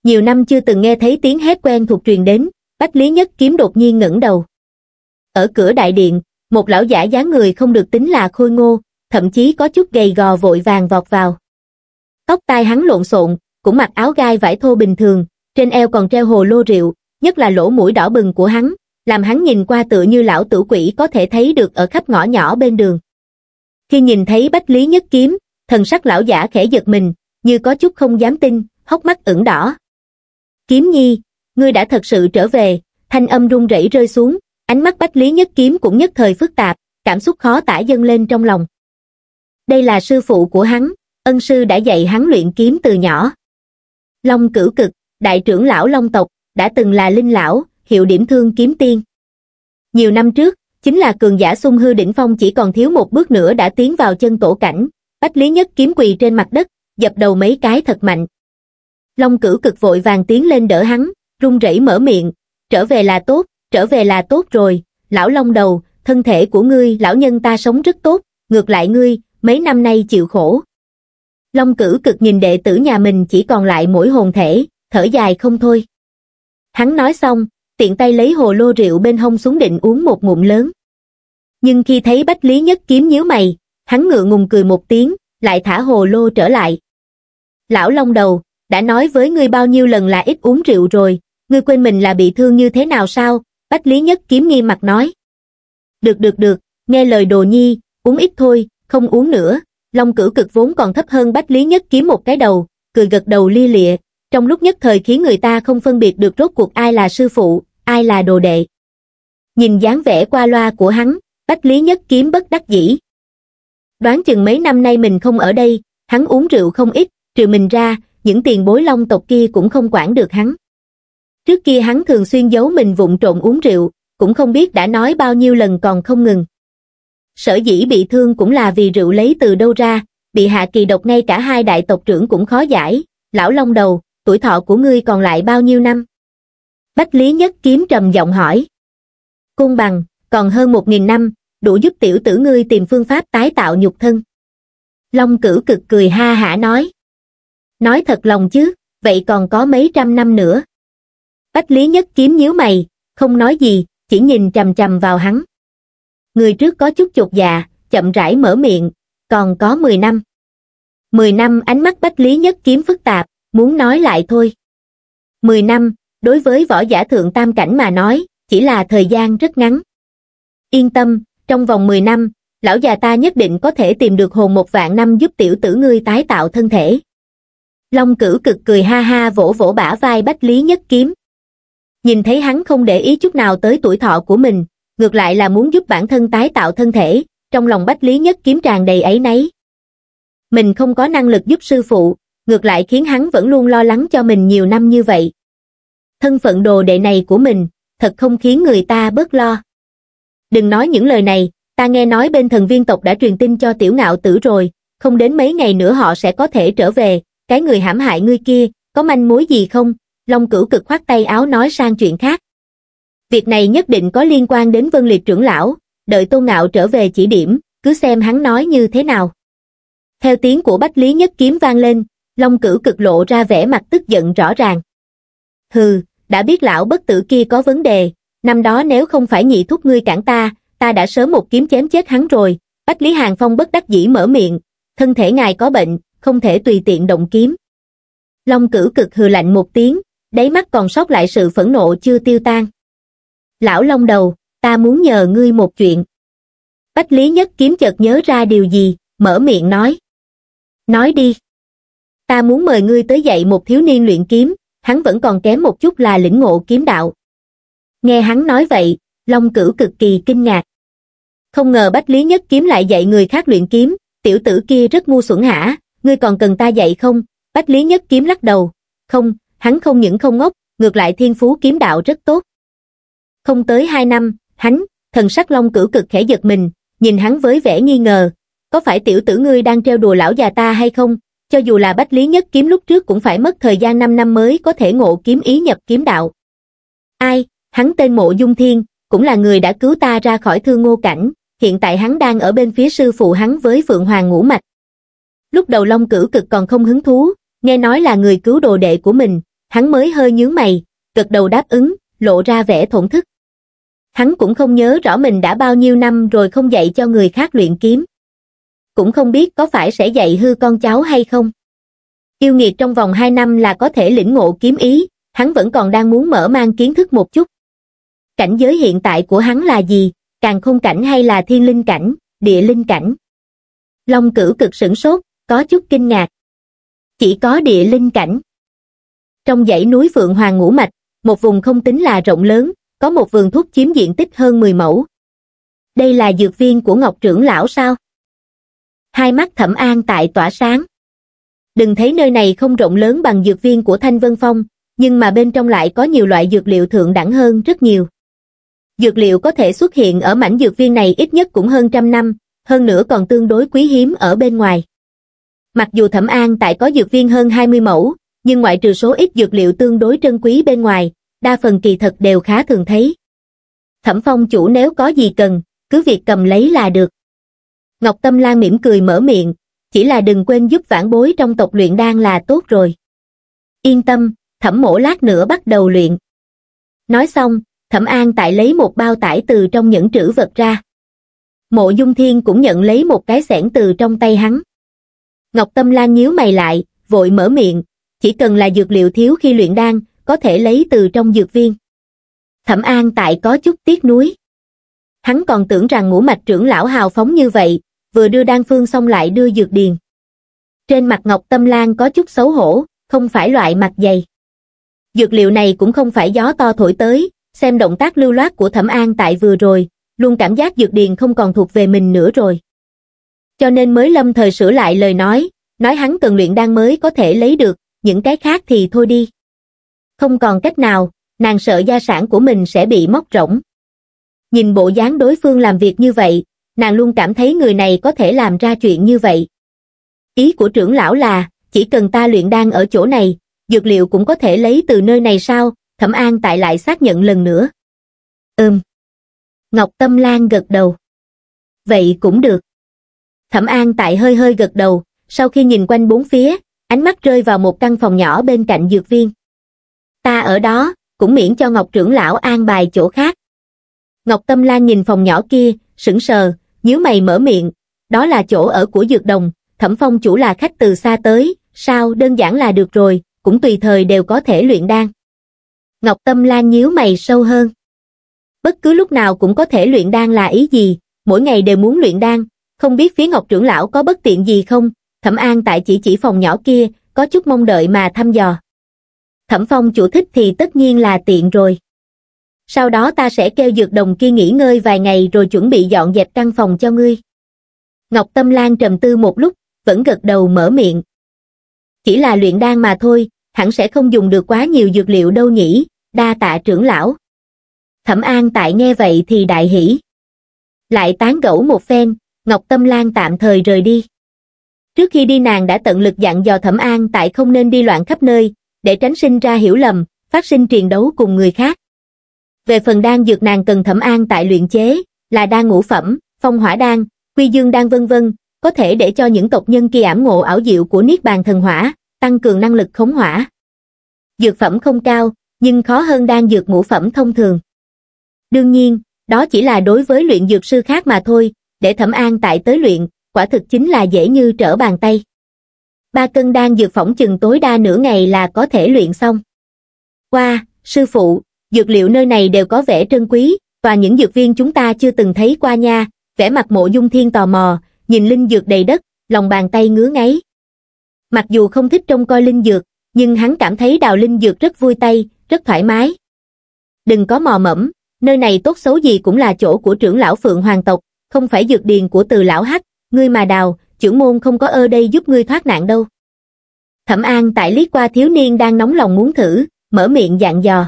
S1: Nhiều năm chưa từng nghe thấy tiếng hét quen thuộc truyền đến, Bách Lý Nhất Kiếm đột nhiên ngẩng đầu. Ở cửa đại điện, một lão giả dáng người không được tính là khôi ngô, thậm chí có chút gầy gò vội vàng vọt vào. Tóc tai hắn lộn xộn, cũng mặc áo gai vải thô bình thường, trên eo còn treo hồ lô rượu, nhất là lỗ mũi đỏ bừng của hắn, làm hắn nhìn qua tựa như lão tử quỷ có thể thấy được ở khắp ngõ nhỏ bên đường. Khi nhìn thấy Bách Lý Nhất Kiếm, thần sắc lão giả khẽ giật mình, như có chút không dám tin, hốc mắt ửng đỏ. Kiếm Nhi, ngươi đã thật sự trở về, thanh âm run rẩy rơi xuống, ánh mắt bách lý nhất kiếm cũng nhất thời phức tạp cảm xúc khó tả dâng lên trong lòng đây là sư phụ của hắn ân sư đã dạy hắn luyện kiếm từ nhỏ long Cử cực đại trưởng lão long tộc đã từng là linh lão hiệu điểm thương kiếm tiên nhiều năm trước chính là cường giả xung hư đỉnh phong chỉ còn thiếu một bước nữa đã tiến vào chân tổ cảnh bách lý nhất kiếm quỳ trên mặt đất dập đầu mấy cái thật mạnh long Cử cực vội vàng tiến lên đỡ hắn run rẩy mở miệng trở về là tốt trở về là tốt rồi, lão long đầu, thân thể của ngươi lão nhân ta sống rất tốt, ngược lại ngươi, mấy năm nay chịu khổ. Long cử cực nhìn đệ tử nhà mình chỉ còn lại mỗi hồn thể, thở dài không thôi. Hắn nói xong, tiện tay lấy hồ lô rượu bên hông xuống định uống một ngụm lớn. Nhưng khi thấy Bách Lý Nhất Kiếm nhíu mày, hắn ngựa ngùng cười một tiếng, lại thả hồ lô trở lại. Lão Long đầu, đã nói với ngươi bao nhiêu lần là ít uống rượu rồi, ngươi quên mình là bị thương như thế nào sao, Bách Lý Nhất Kiếm nghi mặt nói. Được được được, nghe lời đồ nhi, uống ít thôi, không uống nữa. Long cử cực vốn còn thấp hơn Bách Lý Nhất Kiếm một cái đầu, cười gật đầu li lịa, trong lúc nhất thời khiến người ta không phân biệt được rốt cuộc ai là sư phụ, ai là đồ đệ. Nhìn dáng vẻ qua loa của hắn, Bách Lý Nhất Kiếm bất đắc dĩ. Đoán chừng mấy năm nay mình không ở đây, hắn uống rượu không ít, trừ mình ra, những tiền bối long tộc kia cũng không quản được hắn. Trước kia hắn thường xuyên giấu mình vụng trộn uống rượu, cũng không biết đã nói bao nhiêu lần còn không ngừng. Sở dĩ bị thương cũng là vì rượu lấy từ đâu ra, bị hạ kỳ độc ngay cả hai đại tộc trưởng cũng khó giải, lão long đầu, tuổi thọ của ngươi còn lại bao nhiêu năm? Bách Lý Nhất Kiếm trầm giọng hỏi. Cung bằng, còn hơn một nghìn năm, đủ giúp tiểu tử ngươi tìm phương pháp tái tạo nhục thân. Long cử cực cười ha hả nói. Nói thật lòng chứ, vậy còn có mấy trăm năm nữa. Bách Lý Nhất Kiếm nhíu mày, không nói gì, chỉ nhìn chầm chầm vào hắn. Người trước có chút chột dạ, chậm rãi mở miệng, còn có 10 năm. 10 năm ánh mắt Bách Lý Nhất Kiếm phức tạp, muốn nói lại thôi. 10 năm, đối với võ giả thượng tam cảnh mà nói, chỉ là thời gian rất ngắn. Yên tâm, trong vòng 10 năm, lão già ta nhất định có thể tìm được hồn một vạn năm giúp tiểu tử ngươi tái tạo thân thể. Long cửu cực cười ha ha vỗ vỗ bả vai Bách Lý Nhất Kiếm, nhìn thấy hắn không để ý chút nào tới tuổi thọ của mình, ngược lại là muốn giúp bản thân tái tạo thân thể, trong lòng Bách Lý Nhất Kiếm tràn đầy ấy nấy. Mình không có năng lực giúp sư phụ, ngược lại khiến hắn vẫn luôn lo lắng cho mình nhiều năm như vậy. Thân phận đồ đệ này của mình, thật không khiến người ta bớt lo. Đừng nói những lời này, ta nghe nói bên thần viên tộc đã truyền tin cho tiểu ngạo tử rồi, không đến mấy ngày nữa họ sẽ có thể trở về, cái người hãm hại ngươi kia, có manh mối gì không, Long Cửu Cực khoát tay áo nói sang chuyện khác. Việc này nhất định có liên quan đến Vân Liệt trưởng lão, đợi Tôn Ngạo trở về chỉ điểm, cứ xem hắn nói như thế nào. Theo tiếng của Bách Lý Nhất Kiếm vang lên, Long Cửu Cực lộ ra vẻ mặt tức giận rõ ràng. Hừ, đã biết lão bất tử kia có vấn đề, năm đó nếu không phải nhị thúc ngươi cản ta, ta đã sớm một kiếm chém chết hắn rồi. Bách Lý Hàng Phong bất đắc dĩ mở miệng, thân thể ngài có bệnh, không thể tùy tiện động kiếm. Long Cửu cực hừ lạnh một tiếng, đáy mắt còn sót lại sự phẫn nộ chưa tiêu tan. Lão Long Đầu, ta muốn nhờ ngươi một chuyện. Bách Lý Nhất Kiếm chợt nhớ ra điều gì, mở miệng nói. Nói đi. Ta muốn mời ngươi tới dạy một thiếu niên luyện kiếm, hắn vẫn còn kém một chút là lĩnh ngộ kiếm đạo. Nghe hắn nói vậy, Long Cửu cực kỳ kinh ngạc. Không ngờ Bách Lý Nhất Kiếm lại dạy người khác luyện kiếm, tiểu tử kia rất ngu xuẩn hả, ngươi còn cần ta dạy không? Bách Lý Nhất Kiếm lắc đầu, không, hắn không những không ngốc, ngược lại thiên phú kiếm đạo rất tốt. Không tới hai năm, hắn, thần sắc long cử cực khẽ giật mình, nhìn hắn với vẻ nghi ngờ, có phải tiểu tử ngươi đang trêu đùa lão già ta hay không? Cho dù là bách lý nhất kiếm lúc trước cũng phải mất thời gian 5 năm mới có thể ngộ kiếm ý nhập kiếm đạo. Ai, hắn tên Mộ Dung Thiên, cũng là người đã cứu ta ra khỏi thương ngô cảnh, hiện tại hắn đang ở bên phía sư phụ hắn với Phượng Hoàng ngũ mạch. Lúc đầu Long Cửu cực còn không hứng thú, nghe nói là người cứu đồ đệ của mình, hắn mới hơi nhướng mày, gật đầu đáp ứng, lộ ra vẻ thổn thức. Hắn cũng không nhớ rõ mình đã bao nhiêu năm rồi không dạy cho người khác luyện kiếm. Cũng không biết có phải sẽ dạy hư con cháu hay không. Yêu nghiệt trong vòng 2 năm là có thể lĩnh ngộ kiếm ý, hắn vẫn còn đang muốn mở mang kiến thức một chút. Cảnh giới hiện tại của hắn là gì, càng không cảnh hay là thiên linh cảnh, địa linh cảnh. Long cử cực sửng sốt, có chút kinh ngạc. Chỉ có địa linh cảnh. Trong dãy núi Phượng Hoàng Ngũ Mạch, một vùng không tính là rộng lớn, có một vườn thuốc chiếm diện tích hơn 10 mẫu. Đây là dược viên của Ngọc trưởng lão sao? Hai mắt thẩm an tại tỏa sáng. Đừng thấy nơi này không rộng lớn bằng dược viên của Thanh Vân Phong, nhưng mà bên trong lại có nhiều loại dược liệu thượng đẳng hơn rất nhiều. Dược liệu có thể xuất hiện ở mảnh dược viên này ít nhất cũng hơn trăm năm, hơn nữa còn tương đối quý hiếm ở bên ngoài. Mặc dù Thẩm An tại có dược viên hơn 20 mẫu, nhưng ngoại trừ số ít dược liệu tương đối trân quý bên ngoài, đa phần kỳ thật đều khá thường thấy. Thẩm phong chủ nếu có gì cần, cứ việc cầm lấy là được. Ngọc Tâm Lan mỉm cười mở miệng, chỉ là đừng quên giúp vãn bối trong tộc luyện đan là tốt rồi. Yên tâm, thẩm mổ lát nữa bắt đầu luyện. Nói xong, thẩm an tại lấy một bao tải từ trong những trữ vật ra. Mộ Dung Thiên cũng nhận lấy một cái xẻng từ trong tay hắn. Ngọc Tâm Lan nhíu mày lại, vội mở miệng, chỉ cần là dược liệu thiếu khi luyện đan, có thể lấy từ trong dược viên. Thẩm An tại có chút tiếc nuối. Hắn còn tưởng rằng ngũ mạch trưởng lão hào phóng như vậy, vừa đưa đan phương xong lại đưa dược điền. Trên mặt Ngọc Tâm Lan có chút xấu hổ, không phải loại mặt dày. Dược liệu này cũng không phải gió to thổi tới, xem động tác lưu loát của Thẩm An tại vừa rồi, luôn cảm giác dược điền không còn thuộc về mình nữa rồi. Cho nên mới lâm thời sửa lại lời nói, nói hắn cần luyện đan mới có thể lấy được, những cái khác thì thôi đi. Không còn cách nào, nàng sợ gia sản của mình sẽ bị móc rỗng. Nhìn bộ dáng đối phương làm việc như vậy, nàng luôn cảm thấy người này có thể làm ra chuyện như vậy. Ý của trưởng lão là, chỉ cần ta luyện đan ở chỗ này, dược liệu cũng có thể lấy từ nơi này sao, thẩm an tại lại xác nhận lần nữa. Ừm. Ngọc Tâm Lan gật đầu. Vậy cũng được. Thẩm An tại hơi hơi gật đầu, sau khi nhìn quanh bốn phía, ánh mắt rơi vào một căn phòng nhỏ bên cạnh dược viên. Ta ở đó, cũng miễn cho Ngọc trưởng lão an bài chỗ khác. Ngọc Tâm Lan nhìn phòng nhỏ kia, sững sờ, nhíu mày mở miệng, đó là chỗ ở của dược đồng, thẩm phong chủ là khách từ xa tới, sao đơn giản là được rồi, cũng tùy thời đều có thể luyện đan. Ngọc Tâm Lan nhíu mày sâu hơn. Bất cứ lúc nào cũng có thể luyện đan là ý gì, mỗi ngày đều muốn luyện đan, không biết phía Ngọc trưởng lão có bất tiện gì không, thẩm an tại chỉ chỉ phòng nhỏ kia có chút mong đợi mà thăm dò thẩm phong chủ thích thì tất nhiên là tiện rồi sau đó ta sẽ kêu dược đồng kia nghỉ ngơi vài ngày rồi chuẩn bị dọn dẹp căn phòng cho ngươi ngọc tâm lan trầm tư một lúc vẫn gật đầu mở miệng chỉ là luyện đan mà thôi hẳn sẽ không dùng được quá nhiều dược liệu đâu nhỉ đa tạ trưởng lão thẩm an tại nghe vậy thì đại hỉ lại tán gẫu một phen ngọc tâm lan tạm thời rời đi trước khi đi nàng đã tận lực dặn dò thẩm an tại không nên đi loạn khắp nơi để tránh sinh ra hiểu lầm phát sinh triền đấu cùng người khác về phần đan dược nàng cần thẩm an tại luyện chế là đan ngũ phẩm phong hỏa đan quy dương đan vân vân có thể để cho những tộc nhân kỳ ảm ngộ ảo diệu của niết bàn thần hỏa tăng cường năng lực khống hỏa dược phẩm không cao nhưng khó hơn đan dược ngũ phẩm thông thường đương nhiên đó chỉ là đối với luyện dược sư khác mà thôi để thẩm an tại tới luyện quả thực chính là dễ như trở bàn tay. Ba cân đan dược phỏng chừng tối đa nửa ngày là có thể luyện xong. Qua, sư phụ, dược liệu nơi này đều có vẻ trân quý, và những dược viên chúng ta chưa từng thấy qua nha, vẻ mặt mộ dung thiên tò mò, nhìn linh dược đầy đất, lòng bàn tay ngứa ngáy. Mặc dù không thích trông coi linh dược, nhưng hắn cảm thấy đào linh dược rất vui tay, rất thoải mái. Đừng có mò mẫm, nơi này tốt xấu gì cũng là chỗ của trưởng lão Phượng Hoàng tộc, không phải dược điền của từ lão Hắc, ngươi mà đào, trưởng môn không có ở đây giúp ngươi thoát nạn đâu. Thẩm An tại liếc qua thiếu niên đang nóng lòng muốn thử, mở miệng dạng dò.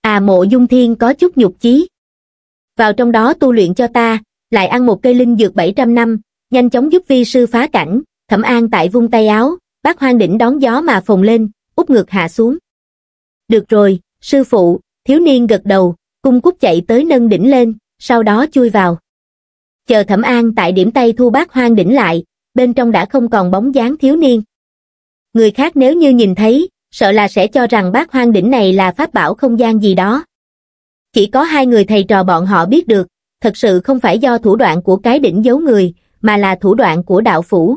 S1: À mộ dung thiên có chút nhục chí. Vào trong đó tu luyện cho ta, lại ăn một cây linh dược 700 năm, nhanh chóng giúp vi sư phá cảnh, thẩm an tại vung tay áo, bác hoang đỉnh đón gió mà phồng lên, úp ngược hạ xuống. Được rồi, sư phụ, thiếu niên gật đầu, cung cúc chạy tới nâng đỉnh lên, sau đó chui vào chờ thẩm an tại điểm tay thu bác hoang đỉnh lại, bên trong đã không còn bóng dáng thiếu niên. Người khác nếu như nhìn thấy, sợ là sẽ cho rằng bác hoang đỉnh này là pháp bảo không gian gì đó. Chỉ có hai người thầy trò bọn họ biết được, thật sự không phải do thủ đoạn của cái đỉnh giấu người, mà là thủ đoạn của đạo phủ.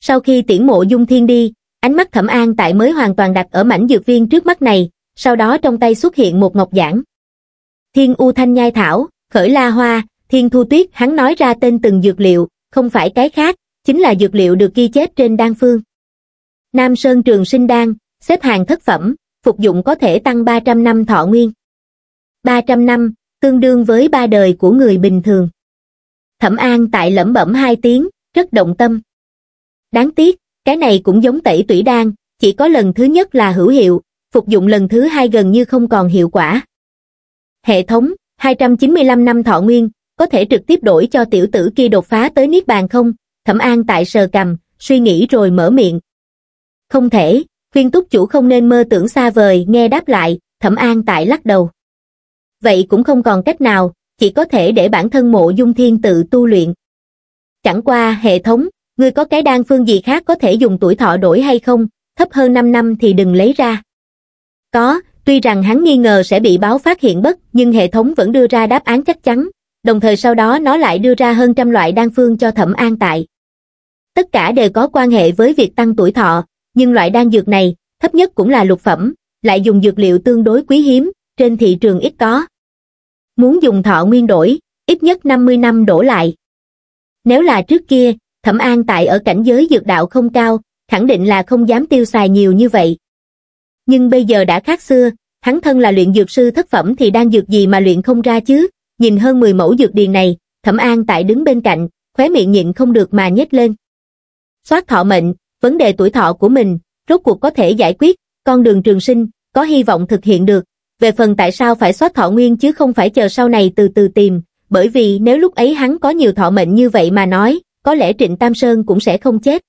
S1: Sau khi tiễn mộ dung thiên đi, ánh mắt thẩm an tại mới hoàn toàn đặt ở mảnh dược viên trước mắt này, sau đó trong tay xuất hiện một ngọc giản. Thiên U Thanh Nhai Thảo, Khởi La Hoa, Thiên Thu Tuyết hắn nói ra tên từng dược liệu, không phải cái khác, chính là dược liệu được ghi chép trên đan phương. Nam Sơn Trường Sinh Đan, xếp hàng thất phẩm, phục dụng có thể tăng 300 năm thọ nguyên. 300 năm, tương đương với ba đời của người bình thường. Thẩm An tại lẩm bẩm hai tiếng, rất động tâm. Đáng tiếc, cái này cũng giống tẩy tủy đan, chỉ có lần thứ nhất là hữu hiệu, phục dụng lần thứ hai gần như không còn hiệu quả. Hệ thống, 295 năm thọ nguyên, có thể trực tiếp đổi cho tiểu tử kia đột phá tới Niết Bàn không? Thẩm An tại sờ cầm, suy nghĩ rồi mở miệng. Không thể, khuyên túc chủ không nên mơ tưởng xa vời, nghe đáp lại, Thẩm An tại lắc đầu. Vậy cũng không còn cách nào, chỉ có thể để bản thân mộ dung thiên tự tu luyện. Chẳng qua hệ thống, ngươi có cái đan phương gì khác có thể dùng tuổi thọ đổi hay không, thấp hơn 5 năm thì đừng lấy ra. Có, tuy rằng hắn nghi ngờ sẽ bị báo phát hiện bất, nhưng hệ thống vẫn đưa ra đáp án chắc chắn, đồng thời sau đó nó lại đưa ra hơn trăm loại đan phương cho thẩm an tại. Tất cả đều có quan hệ với việc tăng tuổi thọ, nhưng loại đan dược này, thấp nhất cũng là lục phẩm, lại dùng dược liệu tương đối quý hiếm, trên thị trường ít có. Muốn dùng thọ nguyên đổi, ít nhất 50 năm đổ lại. Nếu là trước kia, thẩm an tại ở cảnh giới dược đạo không cao, khẳng định là không dám tiêu xài nhiều như vậy. Nhưng bây giờ đã khác xưa, hắn thân là luyện dược sư thất phẩm thì đan dược gì mà luyện không ra chứ, nhìn hơn 10 mẫu dược điền này, thẩm an tại đứng bên cạnh, khóe miệng nhịn không được mà nhếch lên. Soát thọ mệnh, vấn đề tuổi thọ của mình, rốt cuộc có thể giải quyết, con đường trường sinh, có hy vọng thực hiện được. Về phần tại sao phải soát thọ nguyên chứ không phải chờ sau này từ từ tìm, bởi vì nếu lúc ấy hắn có nhiều thọ mệnh như vậy mà nói, có lẽ Trịnh Tam Sơn cũng sẽ không chết.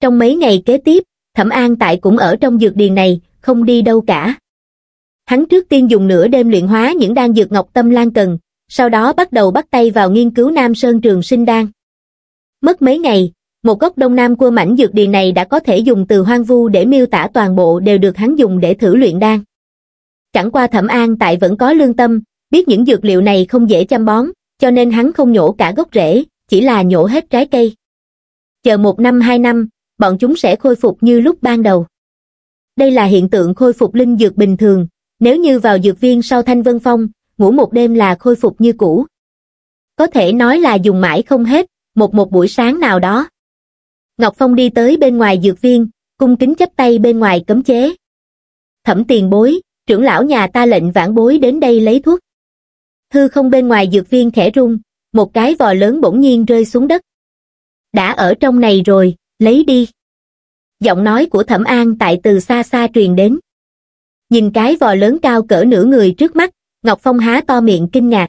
S1: Trong mấy ngày kế tiếp, Thẩm An Tại cũng ở trong dược điền này, không đi đâu cả. Hắn trước tiên dùng nửa đêm luyện hóa những đan dược ngọc tâm lan cần, sau đó bắt đầu bắt tay vào nghiên cứu Nam Sơn Trường Sinh Đan. Mất mấy ngày, một gốc đông nam cua mảnh dược điền này đã có thể dùng từ hoang vu để miêu tả toàn bộ đều được hắn dùng để thử luyện đan. Chẳng qua thẩm an tại vẫn có lương tâm, biết những dược liệu này không dễ chăm bón, cho nên hắn không nhổ cả gốc rễ, chỉ là nhổ hết trái cây. Chờ một năm hai năm, bọn chúng sẽ khôi phục như lúc ban đầu. Đây là hiện tượng khôi phục linh dược bình thường, nếu như vào dược viên sau Thanh Vân Phong, ngủ một đêm là khôi phục như cũ. Có thể nói là dùng mãi không hết, một một buổi sáng nào đó. Ngọc Phong đi tới bên ngoài dược viên, cung kính chấp tay bên ngoài cấm chế. Thẩm tiền bối, trưởng lão nhà ta lệnh vãn bối đến đây lấy thuốc. Thư không bên ngoài dược viên khẽ rung, một cái vò lớn bỗng nhiên rơi xuống đất. Đã ở trong này rồi, lấy đi. Giọng nói của thẩm an tại từ xa xa truyền đến nhìn cái vò lớn cao cỡ nửa người trước mắt ngọc phong há to miệng kinh ngạc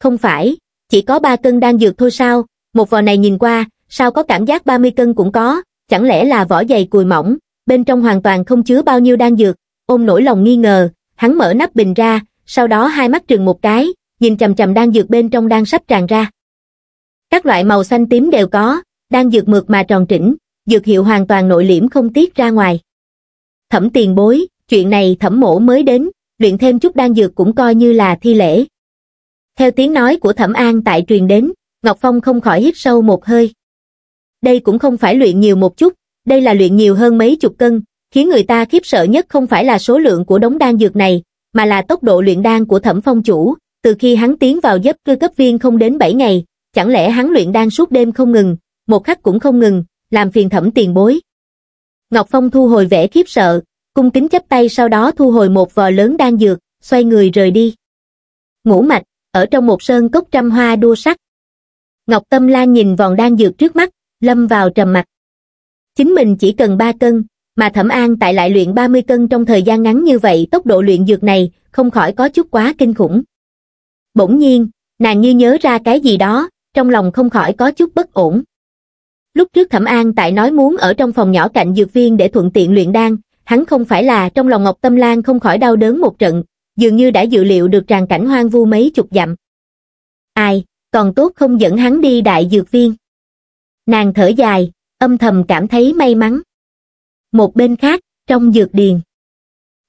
S1: không phải chỉ có ba cân đan dược thôi sao một vò này nhìn qua sao có cảm giác ba mươi cân cũng có chẳng lẽ là vỏ dày cùi mỏng bên trong hoàn toàn không chứa bao nhiêu đan dược ôm nổi lòng nghi ngờ hắn mở nắp bình ra sau đó hai mắt trừng một cái nhìn chằm chằm đan dược bên trong đang sắp tràn ra các loại màu xanh tím đều có đan dược mượt mà tròn trĩnh dược hiệu hoàn toàn nội liễm không tiết ra ngoài thẩm tiền bối chuyện này thẩm mổ mới đến, luyện thêm chút đan dược cũng coi như là thi lễ. Theo tiếng nói của thẩm an tại truyền đến, Ngọc Phong không khỏi hít sâu một hơi. Đây cũng không phải luyện nhiều một chút, đây là luyện nhiều hơn mấy chục cân, khiến người ta khiếp sợ nhất không phải là số lượng của đống đan dược này, mà là tốc độ luyện đan của thẩm phong chủ. Từ khi hắn tiến vào giấc cơ cấp viên không đến 7 ngày, chẳng lẽ hắn luyện đan suốt đêm không ngừng, một khắc cũng không ngừng, làm phiền thẩm tiền bối. Ngọc Phong thu hồi vẻ khiếp sợ, cung kính chấp tay sau đó thu hồi một vò lớn đan dược, xoay người rời đi. Ngũ mạch, ở trong một sơn cốc trăm hoa đua sắc. Ngọc Tâm Lan nhìn vòn đan dược trước mắt, lâm vào trầm mặt. Chính mình chỉ cần 3 cân, mà Thẩm An tại lại luyện 30 cân trong thời gian ngắn như vậy tốc độ luyện dược này không khỏi có chút quá kinh khủng. Bỗng nhiên, nàng như nhớ ra cái gì đó, trong lòng không khỏi có chút bất ổn. Lúc trước Thẩm An tại nói muốn ở trong phòng nhỏ cạnh dược viên để thuận tiện luyện đan, hắn không phải là trong lòng Ngọc Tâm Lan không khỏi đau đớn một trận, dường như đã dự liệu được tràn cảnh hoang vu mấy chục dặm. Ai, còn tốt không dẫn hắn đi đại dược viên. Nàng thở dài, âm thầm cảm thấy may mắn. Một bên khác, trong dược điền.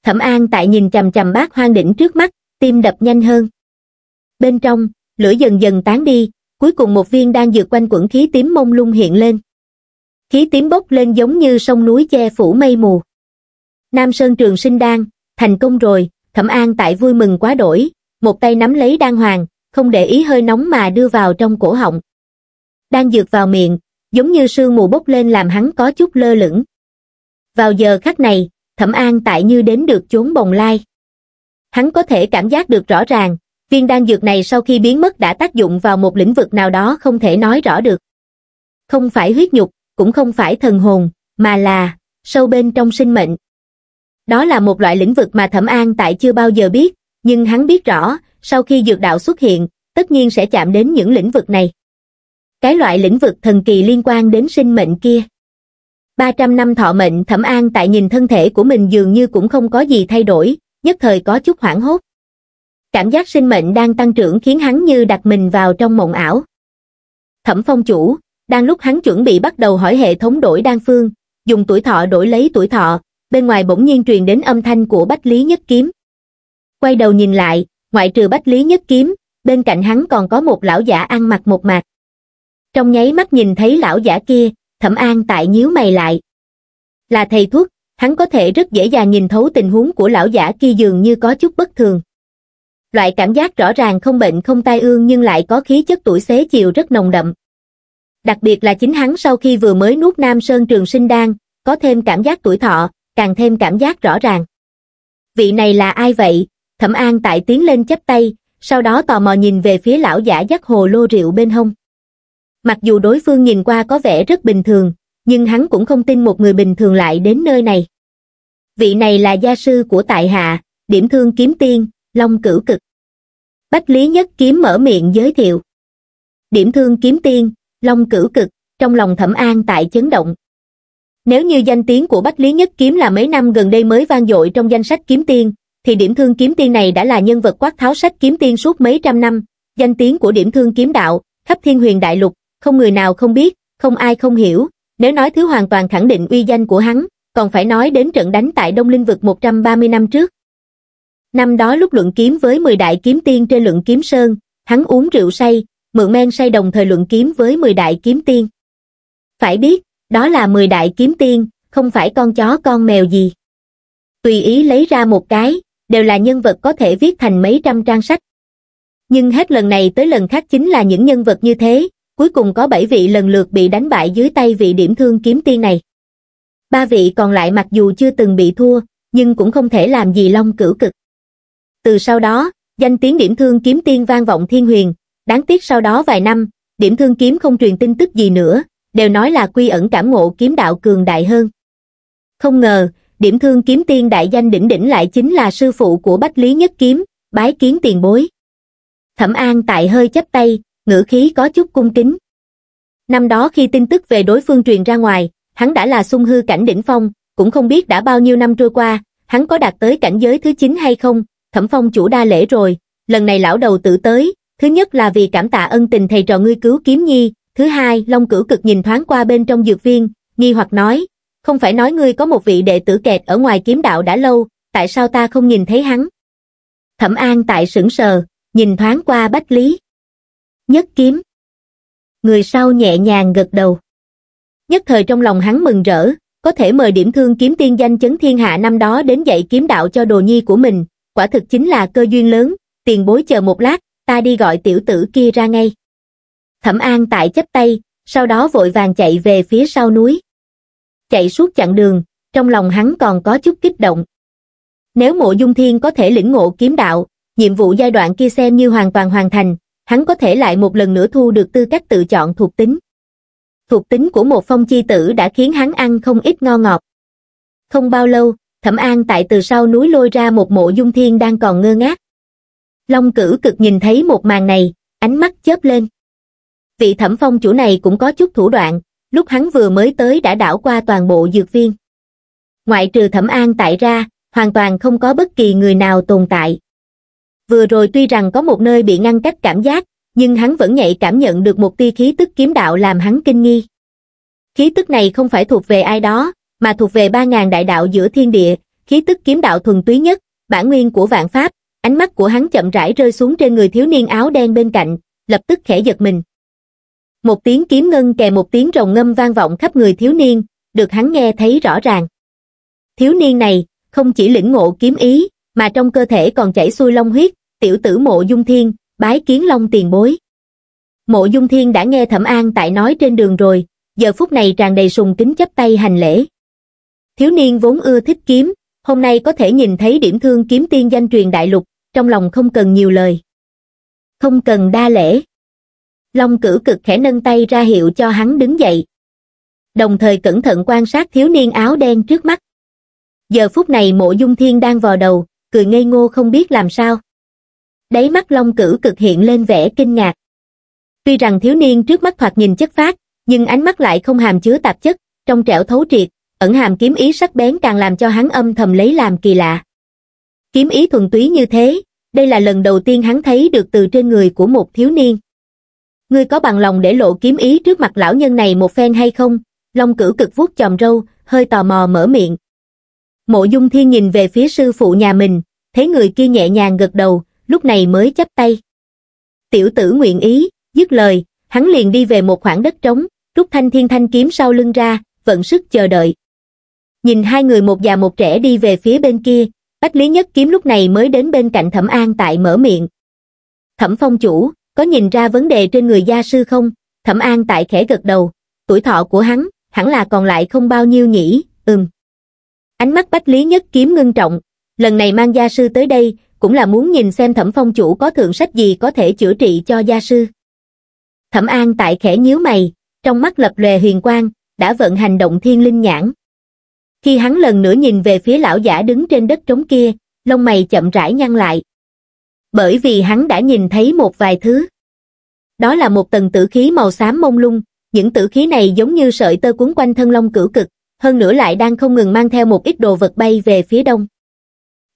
S1: Thẩm An tại nhìn chầm chầm bác hoang đỉnh trước mắt, tim đập nhanh hơn. Bên trong, lửa dần dần tán đi, cuối cùng một viên đang dược quanh quẩn khí tím mông lung hiện lên. Khí tím bốc lên giống như sông núi che phủ mây mù. Nam Sơn Trường Sinh Đan, thành công rồi, Thẩm An tại vui mừng quá đổi, một tay nắm lấy đan hoàng, không để ý hơi nóng mà đưa vào trong cổ họng. Đan dược vào miệng, giống như sương mù bốc lên làm hắn có chút lơ lửng. Vào giờ khắc này, Thẩm An tại như đến được chốn bồng lai. Hắn có thể cảm giác được rõ ràng, viên đan dược này sau khi biến mất đã tác dụng vào một lĩnh vực nào đó không thể nói rõ được. Không phải huyết nhục, cũng không phải thần hồn, mà là sâu bên trong sinh mệnh. Đó là một loại lĩnh vực mà Thẩm An tại chưa bao giờ biết, nhưng hắn biết rõ, sau khi dược đạo xuất hiện, tất nhiên sẽ chạm đến những lĩnh vực này. Cái loại lĩnh vực thần kỳ liên quan đến sinh mệnh kia. 300 năm thọ mệnh Thẩm An tại nhìn thân thể của mình dường như cũng không có gì thay đổi, nhất thời có chút hoảng hốt. Cảm giác sinh mệnh đang tăng trưởng khiến hắn như đặt mình vào trong mộng ảo. Thẩm phong chủ, đang lúc hắn chuẩn bị bắt đầu hỏi hệ thống đổi đan phương, dùng tuổi thọ đổi lấy tuổi thọ, bên ngoài bỗng nhiên truyền đến âm thanh của bách lý nhất kiếm quay đầu nhìn lại ngoại trừ bách lý nhất kiếm bên cạnh hắn còn có một lão giả ăn mặc một mạc trong nháy mắt nhìn thấy lão giả kia thẩm an tại nhíu mày lại là thầy thuốc hắn có thể rất dễ dàng nhìn thấu tình huống của lão giả kia dường như có chút bất thường loại cảm giác rõ ràng không bệnh không tai ương nhưng lại có khí chất tuổi xế chiều rất nồng đậm đặc biệt là chính hắn sau khi vừa mới nuốt nam sơn trường sinh đan có thêm cảm giác tuổi thọ càng thêm cảm giác rõ ràng. Vị này là ai vậy? Thẩm An tại tiến lên chắp tay, sau đó tò mò nhìn về phía lão giả dắt hồ lô rượu bên hông. Mặc dù đối phương nhìn qua có vẻ rất bình thường, nhưng hắn cũng không tin một người bình thường lại đến nơi này. Vị này là gia sư của tại hạ, điểm thương kiếm tiên, long cửu cực. Bách Lý Nhất Kiếm mở miệng giới thiệu. Điểm thương kiếm tiên, long cửu cực, trong lòng thẩm an tại chấn động. Nếu như danh tiếng của Bách Lý Nhất Kiếm là mấy năm gần đây mới vang dội trong danh sách kiếm tiên, thì điểm thương kiếm tiên này đã là nhân vật quát tháo sách kiếm tiên suốt mấy trăm năm, danh tiếng của điểm thương kiếm đạo, khắp thiên huyền đại lục, không người nào không biết, không ai không hiểu, nếu nói thứ hoàn toàn khẳng định uy danh của hắn, còn phải nói đến trận đánh tại Đông Linh Vực 130 năm trước. Năm đó lúc luận kiếm với 10 đại kiếm tiên trên luận kiếm sơn, hắn uống rượu say, mượn men say đồng thời luận kiếm với 10 đại kiếm tiên. Phải biết, đó là mười đại kiếm tiên không phải con chó con mèo gì tùy ý lấy ra một cái đều là nhân vật có thể viết thành mấy trăm trang sách nhưng hết lần này tới lần khác chính là những nhân vật như thế cuối cùng có bảy vị lần lượt bị đánh bại dưới tay vị điểm thương kiếm tiên này ba vị còn lại mặc dù chưa từng bị thua nhưng cũng không thể làm gì long cửu cực từ sau đó danh tiếng điểm thương kiếm tiên vang vọng thiên huyền đáng tiếc sau đó vài năm điểm thương kiếm không truyền tin tức gì nữa đều nói là quy ẩn cảm ngộ kiếm đạo cường đại hơn không ngờ điểm thương kiếm tiên đại danh đỉnh đỉnh lại chính là sư phụ của bách lý nhất kiếm bái kiến tiền bối thẩm an tại hơi chấp tay ngữ khí có chút cung kính năm đó khi tin tức về đối phương truyền ra ngoài hắn đã là sung hư cảnh đỉnh phong cũng không biết đã bao nhiêu năm trôi qua hắn có đạt tới cảnh giới thứ chín hay không thẩm phong chủ đa lễ rồi lần này lão đầu tự tới thứ nhất là vì cảm tạ ân tình thầy trò ngươi cứu kiếm nhi Thứ hai, Long Cửu Cực nhìn thoáng qua bên trong dược viên, nghi hoặc nói, không phải nói ngươi có một vị đệ tử kẹt ở ngoài kiếm đạo đã lâu, tại sao ta không nhìn thấy hắn? Thẩm An tại sững sờ, nhìn thoáng qua Bách Lý. Nhất kiếm. Người sau nhẹ nhàng gật đầu. Nhất thời trong lòng hắn mừng rỡ, có thể mời điểm thương kiếm tiên danh chấn thiên hạ năm đó đến dạy kiếm đạo cho đồ nhi của mình, quả thực chính là cơ duyên lớn, tiền bối chờ một lát, ta đi gọi tiểu tử kia ra ngay. Thẩm An tại chấp tay, sau đó vội vàng chạy về phía sau núi. Chạy suốt chặng đường, trong lòng hắn còn có chút kích động. Nếu mộ dung thiên có thể lĩnh ngộ kiếm đạo, nhiệm vụ giai đoạn kia xem như hoàn toàn hoàn thành, hắn có thể lại một lần nữa thu được tư cách tự chọn thuộc tính. Thuộc tính của một phong chi tử đã khiến hắn ăn không ít ngon ngọt. Không bao lâu, Thẩm An tại từ sau núi lôi ra một mộ dung thiên đang còn ngơ ngác. Long cử cực nhìn thấy một màn này, ánh mắt chớp lên vị thẩm phong chủ này cũng có chút thủ đoạn, lúc hắn vừa mới tới đã đảo qua toàn bộ dược viên. Ngoại trừ thẩm an tại ra, hoàn toàn không có bất kỳ người nào tồn tại. Vừa rồi tuy rằng có một nơi bị ngăn cách cảm giác, nhưng hắn vẫn nhạy cảm nhận được một tia khí tức kiếm đạo làm hắn kinh nghi. Khí tức này không phải thuộc về ai đó, mà thuộc về ba ngàn đại đạo giữa thiên địa, khí tức kiếm đạo thuần túy nhất, bản nguyên của vạn pháp, ánh mắt của hắn chậm rãi rơi xuống trên người thiếu niên áo đen bên cạnh, lập tức khẽ giật mình một tiếng kiếm ngân kèm một tiếng rồng ngâm vang vọng khắp người thiếu niên, được hắn nghe thấy rõ ràng. Thiếu niên này, không chỉ lĩnh ngộ kiếm ý, mà trong cơ thể còn chảy xuôi long huyết, tiểu tử mộ dung thiên, bái kiến long tiền bối. Mộ dung thiên đã nghe thẩm an tại nói trên đường rồi, giờ phút này tràn đầy sùng kính chấp tay hành lễ. Thiếu niên vốn ưa thích kiếm, hôm nay có thể nhìn thấy điểm thương kiếm tiên danh truyền đại lục, trong lòng không cần nhiều lời. Không cần đa lễ long Cử cực khẽ nâng tay ra hiệu cho hắn đứng dậy đồng thời cẩn thận quan sát thiếu niên áo đen trước mắt giờ phút này mộ dung thiên đang vò đầu cười ngây ngô không biết làm sao đáy mắt long Cử cực hiện lên vẻ kinh ngạc tuy rằng thiếu niên trước mắt thoạt nhìn chất phát nhưng ánh mắt lại không hàm chứa tạp chất trong trẻo thấu triệt ẩn hàm kiếm ý sắc bén càng làm cho hắn âm thầm lấy làm kỳ lạ kiếm ý thuần túy như thế đây là lần đầu tiên hắn thấy được từ trên người của một thiếu niên ngươi có bằng lòng để lộ kiếm ý trước mặt lão nhân này một phen hay không? Long cửu cực vuốt chòm râu, hơi tò mò mở miệng. Mộ dung thiên nhìn về phía sư phụ nhà mình, thấy người kia nhẹ nhàng gật đầu, lúc này mới chấp tay. Tiểu tử nguyện ý, dứt lời, hắn liền đi về một khoảng đất trống, rút thanh thiên thanh kiếm sau lưng ra, vận sức chờ đợi. Nhìn hai người một già một trẻ đi về phía bên kia, Bách Lý Nhất Kiếm lúc này mới đến bên cạnh Thẩm An tại mở miệng. Thẩm Phong Chủ, có nhìn ra vấn đề trên người gia sư không thẩm an tại khẽ gật đầu tuổi thọ của hắn hẳn là còn lại không bao nhiêu nhỉ ừm ánh mắt bách lý nhất kiếm ngưng trọng lần này mang gia sư tới đây cũng là muốn nhìn xem thẩm phong chủ có thượng sách gì có thể chữa trị cho gia sư thẩm an tại khẽ nhíu mày trong mắt lập lòe huyền quang đã vận hành động thiên linh nhãn khi hắn lần nữa nhìn về phía lão giả đứng trên đất trống kia lông mày chậm rãi nhăn lại bởi vì hắn đã nhìn thấy một vài thứ. Đó là một tầng tử khí màu xám mông lung, những tử khí này giống như sợi tơ cuốn quanh thân long cửu cực, hơn nữa lại đang không ngừng mang theo một ít đồ vật bay về phía đông.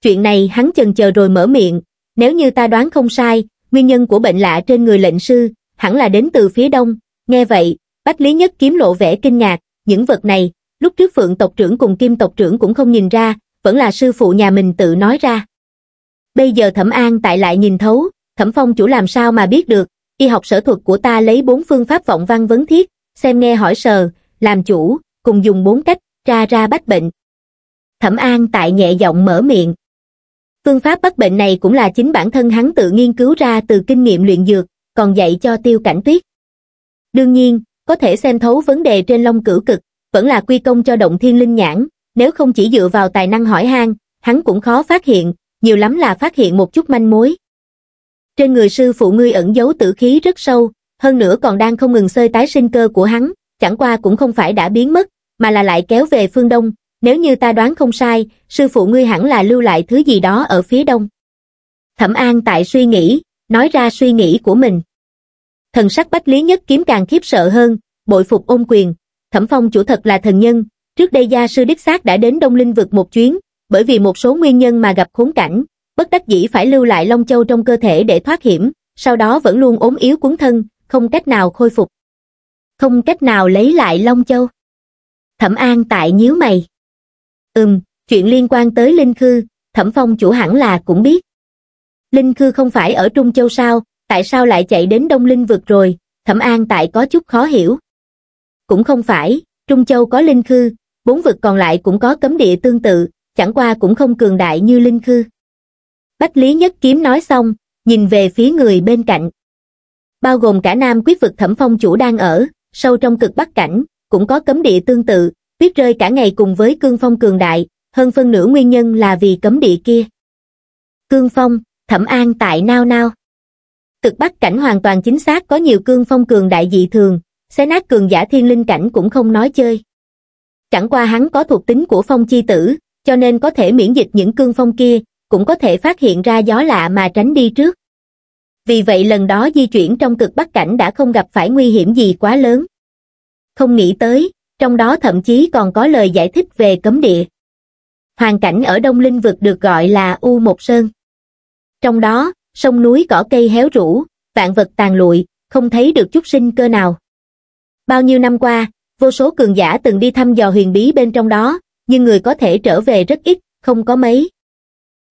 S1: Chuyện này hắn chần chờ rồi mở miệng, nếu như ta đoán không sai, nguyên nhân của bệnh lạ trên người lệnh sư, hẳn là đến từ phía đông, nghe vậy, Bách Lý Nhất kiếm lộ vẻ kinh ngạc, những vật này, lúc trước Phượng tộc trưởng cùng Kim tộc trưởng cũng không nhìn ra, vẫn là sư phụ nhà mình tự nói ra bây giờ thẩm an tại lại nhìn thấu, thẩm phong chủ làm sao mà biết được, y học sở thuật của ta lấy bốn phương pháp vọng văn vấn thiết, xem nghe hỏi sờ, làm chủ, cùng dùng bốn cách, ra ra bách bệnh. Thẩm an tại nhẹ giọng mở miệng. Phương pháp bắt bệnh này cũng là chính bản thân hắn tự nghiên cứu ra từ kinh nghiệm luyện dược, còn dạy cho tiêu cảnh tuyết. Đương nhiên, có thể xem thấu vấn đề trên long cửu cực, vẫn là quy công cho động thiên linh nhãn, nếu không chỉ dựa vào tài năng hỏi han, hắn cũng khó phát hiện, nhiều lắm là phát hiện một chút manh mối. Trên người sư phụ ngươi ẩn giấu tử khí rất sâu, hơn nữa còn đang không ngừng sơi tái sinh cơ của hắn, chẳng qua cũng không phải đã biến mất, mà là lại kéo về phương đông, nếu như ta đoán không sai, sư phụ ngươi hẳn là lưu lại thứ gì đó ở phía đông. Thẩm An tại suy nghĩ, nói ra suy nghĩ của mình. Thần sắc bách lý nhất kiếm càng khiếp sợ hơn, bội phục ôn quyền, thẩm phong chủ thật là thần nhân, trước đây gia sư đích xác đã đến đông linh vực một chuyến, bởi vì một số nguyên nhân mà gặp khốn cảnh, bất đắc dĩ phải lưu lại Long Châu trong cơ thể để thoát hiểm, sau đó vẫn luôn ốm yếu cuốn thân, không cách nào khôi phục. Không cách nào lấy lại Long Châu. Thẩm An tại nhíu mày. Ừm, chuyện liên quan tới Linh Khư, Thẩm Phong chủ hẳn là cũng biết. Linh Khư không phải ở Trung Châu sao, tại sao lại chạy đến Đông Linh vực rồi, Thẩm An tại có chút khó hiểu. Cũng không phải, Trung Châu có Linh Khư, bốn vực còn lại cũng có cấm địa tương tự, chẳng qua cũng không cường đại như Linh Khư. Bách Lý Nhất Kiếm nói xong, nhìn về phía người bên cạnh. Bao gồm cả Nam quyết vực thẩm phong chủ đang ở, sâu trong cực bắc cảnh, cũng có cấm địa tương tự, biết rơi cả ngày cùng với cương phong cường đại, hơn phân nửa nguyên nhân là vì cấm địa kia. Cương phong, thẩm an tại nao nao. Cực bắc cảnh hoàn toàn chính xác có nhiều cương phong cường đại dị thường, xé nát cường giả thiên linh cảnh cũng không nói chơi. Chẳng qua hắn có thuộc tính của phong chi tử, cho nên có thể miễn dịch những cương phong kia, cũng có thể phát hiện ra gió lạ mà tránh đi trước. Vì vậy lần đó di chuyển trong cực bắc cảnh đã không gặp phải nguy hiểm gì quá lớn. Không nghĩ tới, trong đó thậm chí còn có lời giải thích về cấm địa. Hoàn cảnh ở Đông Linh vực được gọi là U Một Sơn. Trong đó, sông núi cỏ cây héo rũ, vạn vật tàn lụi, không thấy được chút sinh cơ nào. Bao nhiêu năm qua, vô số cường giả từng đi thăm dò huyền bí bên trong đó, nhưng người có thể trở về rất ít, không có mấy.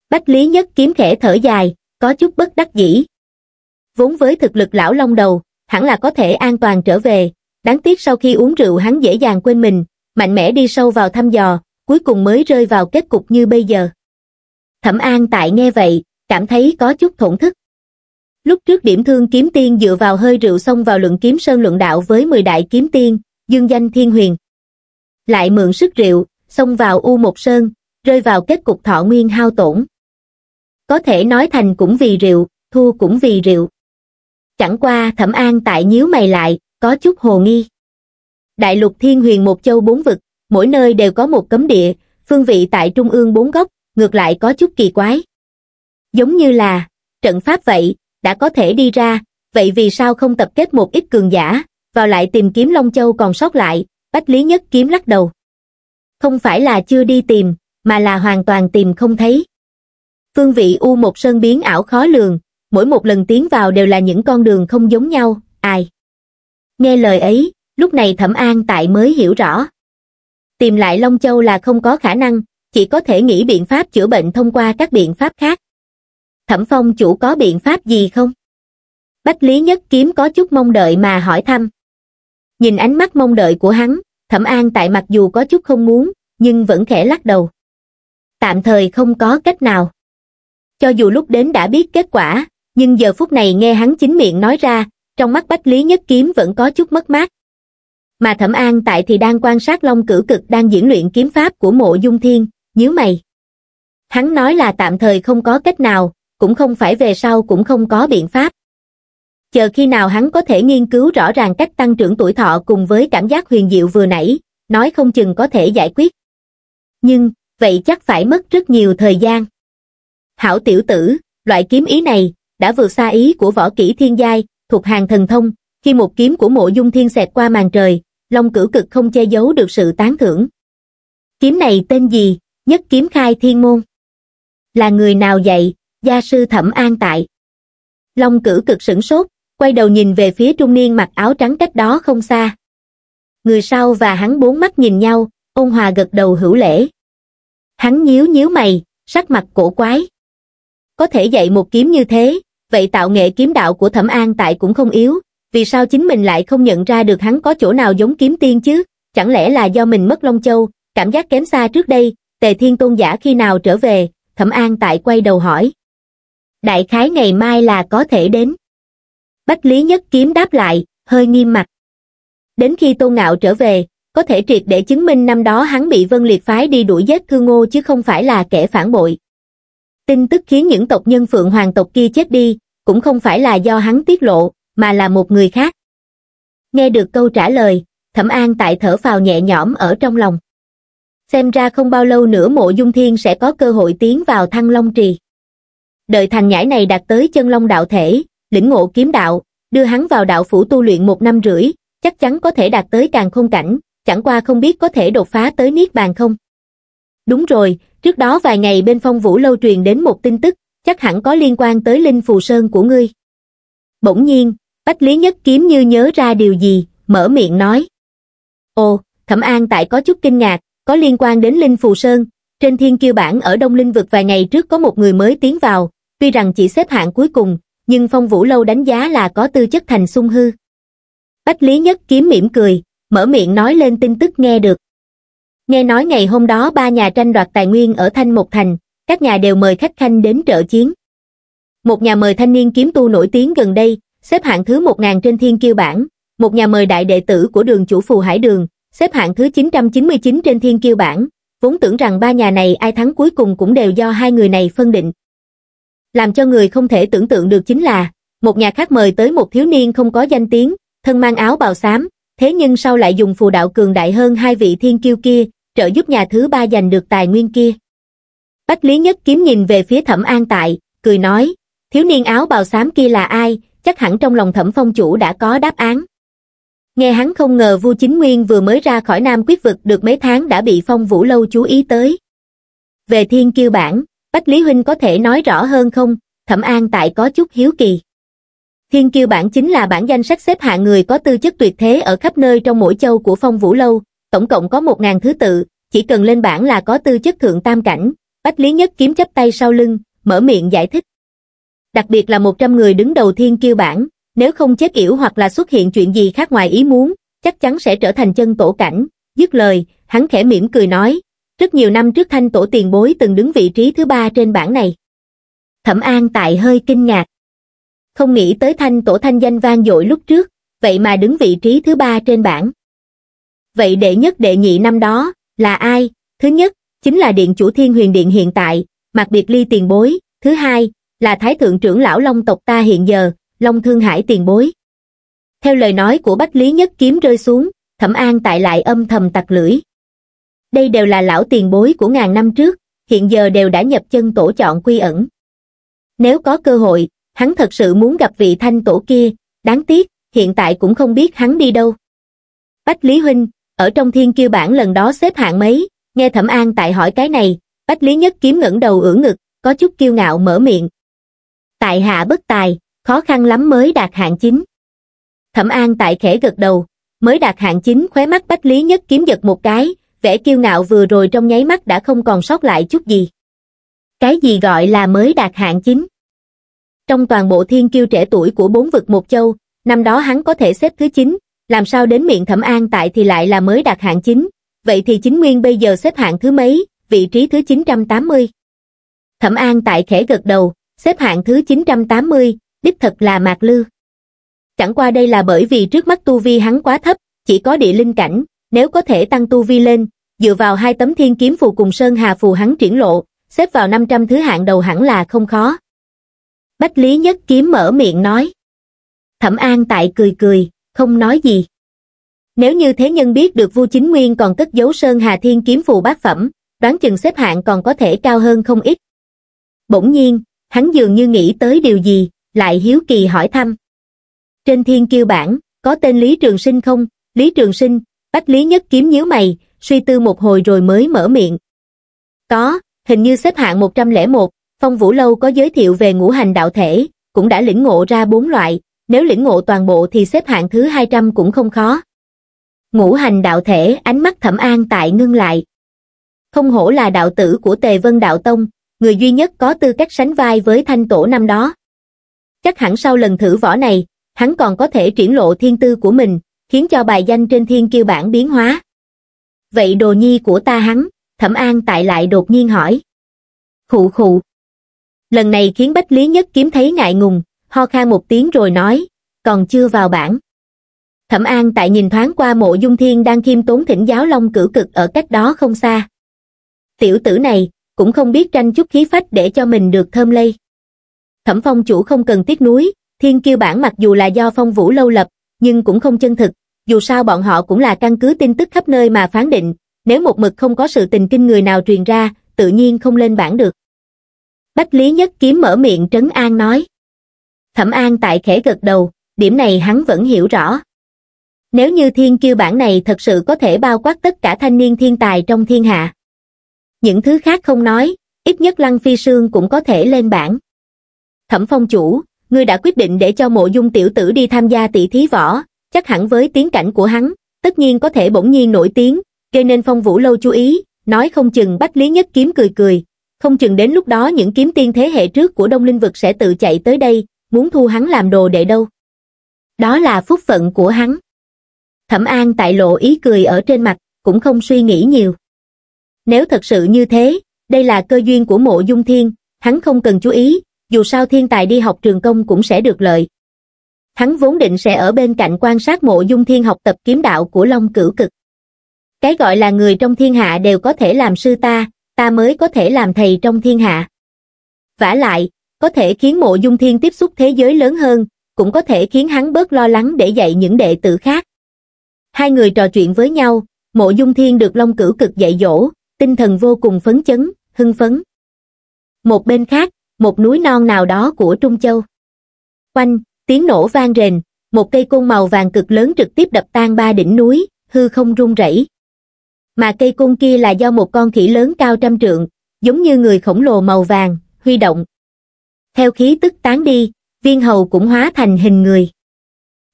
S1: Bách Lý Nhất kiếm khẽ thở dài, có chút bất đắc dĩ. Vốn với thực lực lão long đầu, hẳn là có thể an toàn trở về, đáng tiếc sau khi uống rượu hắn dễ dàng quên mình, mạnh mẽ đi sâu vào thăm dò, cuối cùng mới rơi vào kết cục như bây giờ. Thẩm An tại nghe vậy, cảm thấy có chút thổn thức. Lúc trước điểm thương kiếm tiên dựa vào hơi rượu xông vào luận kiếm sơn luận đạo với 10 đại kiếm tiên, dương danh thiên huyền. Lại mượn sức rượu, xông vào U Một Sơn, rơi vào kết cục thọ nguyên hao tổn. Có thể nói thành cũng vì rượu, thua cũng vì rượu. Chẳng qua thẩm an tại nhíu mày lại, có chút hồ nghi. Đại lục thiên huyền một châu bốn vực, mỗi nơi đều có một cấm địa, phương vị tại trung ương bốn góc, ngược lại có chút kỳ quái. Giống như là, trận pháp vậy, đã có thể đi ra, vậy vì sao không tập kết một ít cường giả, vào lại tìm kiếm Long Châu còn sót lại, Bách Lý Nhất Kiếm lắc đầu không phải là chưa đi tìm, mà là hoàn toàn tìm không thấy. Phương vị U một sơn biến ảo khó lường, mỗi một lần tiến vào đều là những con đường không giống nhau, ai. Nghe lời ấy, lúc này Thẩm An tại mới hiểu rõ. Tìm lại Long Châu là không có khả năng, chỉ có thể nghĩ biện pháp chữa bệnh thông qua các biện pháp khác. Thẩm Phong chủ có biện pháp gì không? Bách Lý Nhất Kiếm có chút mong đợi mà hỏi thăm. Nhìn ánh mắt mong đợi của hắn, Thẩm An tại mặc dù có chút không muốn, nhưng vẫn khẽ lắc đầu. Tạm thời không có cách nào. Cho dù lúc đến đã biết kết quả, nhưng giờ phút này nghe hắn chính miệng nói ra, trong mắt Bách Lý Nhất Kiếm vẫn có chút mất mát. Mà Thẩm An tại thì đang quan sát Long Cử Cực đang diễn luyện kiếm pháp của Mộ Dung Thiên, nhíu mày. Hắn nói là tạm thời không có cách nào, cũng không phải về sau cũng không có biện pháp chờ khi nào hắn có thể nghiên cứu rõ ràng cách tăng trưởng tuổi thọ cùng với cảm giác huyền diệu vừa nãy, nói không chừng có thể giải quyết. Nhưng, vậy chắc phải mất rất nhiều thời gian. Hảo tiểu tử, loại kiếm ý này, đã vượt xa ý của võ kỹ thiên giai, thuộc hàng thần thông, khi một kiếm của mộ dung thiên xẹt qua màn trời, long cửu cực không che giấu được sự tán thưởng. Kiếm này tên gì, nhất kiếm khai thiên môn? Là người nào dạy, gia sư thẩm an tại? Long cửu cực sửng sốt, quay đầu nhìn về phía trung niên mặc áo trắng cách đó không xa. Người sau và hắn bốn mắt nhìn nhau, ôn hòa gật đầu hữu lễ. Hắn nhíu nhíu mày, sắc mặt cổ quái. Có thể dạy một kiếm như thế, vậy tạo nghệ kiếm đạo của Thẩm An tại cũng không yếu, vì sao chính mình lại không nhận ra được hắn có chỗ nào giống kiếm tiên chứ? Chẳng lẽ là do mình mất Long Châu, cảm giác kém xa trước đây, Tề Thiên Tôn giả khi nào trở về? Thẩm An tại quay đầu hỏi. Đại khái ngày mai là có thể đến bách lý nhất kiếm đáp lại hơi nghiêm mặt đến khi tô ngạo trở về có thể triệt để chứng minh năm đó hắn bị vân liệt phái đi đuổi giết thương ngô chứ không phải là kẻ phản bội tin tức khiến những tộc nhân phượng hoàng tộc kia chết đi cũng không phải là do hắn tiết lộ mà là một người khác nghe được câu trả lời thẩm an tại thở phào nhẹ nhõm ở trong lòng xem ra không bao lâu nữa mộ dung thiên sẽ có cơ hội tiến vào thăng long trì đợi thằng nhãi này đạt tới chân long đạo thể lĩnh ngộ kiếm đạo, đưa hắn vào đạo phủ tu luyện một năm rưỡi, chắc chắn có thể đạt tới càng không cảnh, chẳng qua không biết có thể đột phá tới Niết Bàn không. Đúng rồi, trước đó vài ngày bên phong vũ lâu truyền đến một tin tức, chắc hẳn có liên quan tới Linh Phù Sơn của ngươi. Bỗng nhiên, Bách Lý Nhất Kiếm như nhớ ra điều gì, mở miệng nói. Ồ, Thẩm An tại có chút kinh ngạc, có liên quan đến Linh Phù Sơn, trên thiên kiêu bản ở Đông Linh vực vài ngày trước có một người mới tiến vào, tuy rằng chỉ xếp hạng cuối cùng, nhưng phong vũ lâu đánh giá là có tư chất thành sung hư bách lý nhất kiếm mỉm cười mở miệng nói lên tin tức nghe được nghe nói ngày hôm đó ba nhà tranh đoạt tài nguyên ở thanh một thành các nhà đều mời khách khanh đến trợ chiến một nhà mời thanh niên kiếm tu nổi tiếng gần đây xếp hạng thứ một ngàn trên thiên kiêu bảng một nhà mời đại đệ tử của đường chủ phù hải đường xếp hạng thứ 999 trên thiên kiêu bảng vốn tưởng rằng ba nhà này ai thắng cuối cùng cũng đều do hai người này phân định làm cho người không thể tưởng tượng được chính là, một nhà khác mời tới một thiếu niên không có danh tiếng, thân mang áo bào xám, thế nhưng sau lại dùng phù đạo cường đại hơn hai vị thiên kiêu kia, trợ giúp nhà thứ ba giành được tài nguyên kia. Bách Lý Nhất Kiếm nhìn về phía Thẩm An Tại, cười nói, thiếu niên áo bào xám kia là ai, chắc hẳn trong lòng Thẩm Phong Chủ đã có đáp án. Nghe hắn không ngờ vua Chính Nguyên vừa mới ra khỏi Nam Quyết Vực được mấy tháng đã bị Phong Vũ Lâu chú ý tới. Về thiên kiêu bản, Bách Lý Huynh có thể nói rõ hơn không? Thẩm An tại có chút hiếu kỳ. Thiên Kiêu bản chính là bản danh sách xếp hạng người có tư chất tuyệt thế ở khắp nơi trong mỗi châu của Phong Vũ Lâu, tổng cộng có một ngàn thứ tự, chỉ cần lên bảng là có tư chất thượng tam cảnh. Bách Lý Nhất kiếm chấp tay sau lưng, mở miệng giải thích. Đặc biệt là một trăm người đứng đầu Thiên Kiêu bản, nếu không chết yểu hoặc là xuất hiện chuyện gì khác ngoài ý muốn, chắc chắn sẽ trở thành chân tổ cảnh. Dứt lời, hắn khẽ mỉm cười nói, rất nhiều năm trước thanh tổ tiền bối từng đứng vị trí thứ ba trên bảng này. Thẩm An tại hơi kinh ngạc. Không nghĩ tới thanh tổ thanh danh vang dội lúc trước, vậy mà đứng vị trí thứ ba trên bảng. Vậy đệ nhất đệ nhị năm đó, là ai? Thứ nhất, chính là điện chủ thiên huyền điện hiện tại, mặc biệt ly tiền bối. Thứ hai, là thái thượng trưởng lão Long tộc ta hiện giờ, Long Thương Hải tiền bối. Theo lời nói của Bách Lý Nhất Kiếm rơi xuống, Thẩm An tại lại âm thầm tặc lưỡi đây đều là lão tiền bối của ngàn năm trước hiện giờ đều đã nhập chân tổ chọn quy ẩn nếu có cơ hội hắn thật sự muốn gặp vị thanh tổ kia đáng tiếc hiện tại cũng không biết hắn đi đâu bách lý huynh ở trong thiên kiêu bản lần đó xếp hạng mấy nghe thẩm an tại hỏi cái này bách lý nhất kiếm ngẩng đầu ưỡn ngực có chút kiêu ngạo mở miệng tại hạ bất tài khó khăn lắm mới đạt hạng chín thẩm an tại khẽ gật đầu mới đạt hạng chín khóe mắt bách lý nhất kiếm giật một cái vẻ kiêu ngạo vừa rồi trong nháy mắt đã không còn sót lại chút gì. Cái gì gọi là mới đạt hạng chính? Trong toàn bộ thiên kiêu trẻ tuổi của bốn vực một châu, năm đó hắn có thể xếp thứ 9, làm sao đến miệng thẩm an tại thì lại là mới đạt hạng chính? vậy thì chính nguyên bây giờ xếp hạng thứ mấy, vị trí thứ 980. Thẩm an tại khẽ gật đầu, xếp hạng thứ 980, đích thật là mạc lư. Chẳng qua đây là bởi vì trước mắt tu vi hắn quá thấp, chỉ có địa linh cảnh, nếu có thể tăng tu vi lên, dựa vào hai tấm thiên kiếm phù cùng Sơn Hà phù hắn triển lộ, xếp vào 500 thứ hạng đầu hẳn là không khó. Bách Lý Nhất Kiếm mở miệng nói. Thẩm An tại cười cười, không nói gì. Nếu như thế nhân biết được Vu Chính Nguyên còn cất giấu Sơn Hà Thiên kiếm phù bát phẩm, đoán chừng xếp hạng còn có thể cao hơn không ít. Bỗng nhiên, hắn dường như nghĩ tới điều gì, lại hiếu kỳ hỏi thăm. Trên thiên kiêu bản, có tên Lý Trường Sinh không? Lý Trường Sinh, Bách Lý Nhất Kiếm nhíu mày, suy tư một hồi rồi mới mở miệng. Có, hình như xếp hạng 101, Phong Vũ Lâu có giới thiệu về ngũ hành đạo thể, cũng đã lĩnh ngộ ra bốn loại, nếu lĩnh ngộ toàn bộ thì xếp hạng thứ 200 cũng không khó. Ngũ hành đạo thể ánh mắt thẩm an tại ngưng lại. Không hổ là đạo tử của Tề Vân Đạo Tông, người duy nhất có tư cách sánh vai với thanh tổ năm đó. Chắc hẳn sau lần thử võ này, hắn còn có thể triển lộ thiên tư của mình, khiến cho bài danh trên thiên kiêu bản biến hóa vậy đồ nhi của ta hắn thẩm an tại lại đột nhiên hỏi khụ khụ lần này khiến bách lý nhất kiếm thấy ngại ngùng ho khan một tiếng rồi nói còn chưa vào bản thẩm an tại nhìn thoáng qua mộ dung thiên đang khiêm tốn thỉnh giáo long cử cực ở cách đó không xa tiểu tử này cũng không biết tranh chút khí phách để cho mình được thơm lây thẩm phong chủ không cần tiếc núi thiên kiêu bản mặc dù là do phong vũ lâu lập nhưng cũng không chân thực dù sao bọn họ cũng là căn cứ tin tức khắp nơi mà phán định, nếu một mực không có sự tình kinh người nào truyền ra, tự nhiên không lên bản được. Bách Lý Nhất Kiếm mở miệng trấn an nói. Thẩm an tại khẽ gật đầu, điểm này hắn vẫn hiểu rõ. Nếu như thiên kiêu bản này thật sự có thể bao quát tất cả thanh niên thiên tài trong thiên hạ. Những thứ khác không nói, ít nhất Lăng Phi Sương cũng có thể lên bảng. Thẩm phong chủ, ngươi đã quyết định để cho mộ dung tiểu tử đi tham gia tỷ thí võ, chắc hẳn với tiếng cảnh của hắn, tất nhiên có thể bỗng nhiên nổi tiếng, gây nên phong vũ lâu chú ý, nói không chừng bách lý nhất kiếm cười cười, không chừng đến lúc đó những kiếm tiên thế hệ trước của đông linh vực sẽ tự chạy tới đây, muốn thu hắn làm đồ đệ đâu. Đó là phúc phận của hắn. Thẩm An tại lộ ý cười ở trên mặt, cũng không suy nghĩ nhiều. Nếu thật sự như thế, đây là cơ duyên của mộ dung thiên, hắn không cần chú ý, dù sao thiên tài đi học trường công cũng sẽ được lợi, hắn vốn định sẽ ở bên cạnh quan sát mộ dung thiên học tập kiếm đạo của long cửu cực cái gọi là người trong thiên hạ đều có thể làm sư ta ta mới có thể làm thầy trong thiên hạ vả lại có thể khiến mộ dung thiên tiếp xúc thế giới lớn hơn cũng có thể khiến hắn bớt lo lắng để dạy những đệ tử khác hai người trò chuyện với nhau mộ dung thiên được long cửu cực dạy dỗ tinh thần vô cùng phấn chấn hưng phấn một bên khác một núi non nào đó của trung châu quanh tiếng nổ vang rền một cây cung màu vàng cực lớn trực tiếp đập tan ba đỉnh núi hư không rung rẩy mà cây cung kia là do một con khỉ lớn cao trăm trượng giống như người khổng lồ màu vàng huy động theo khí tức tán đi viên hầu cũng hóa thành hình người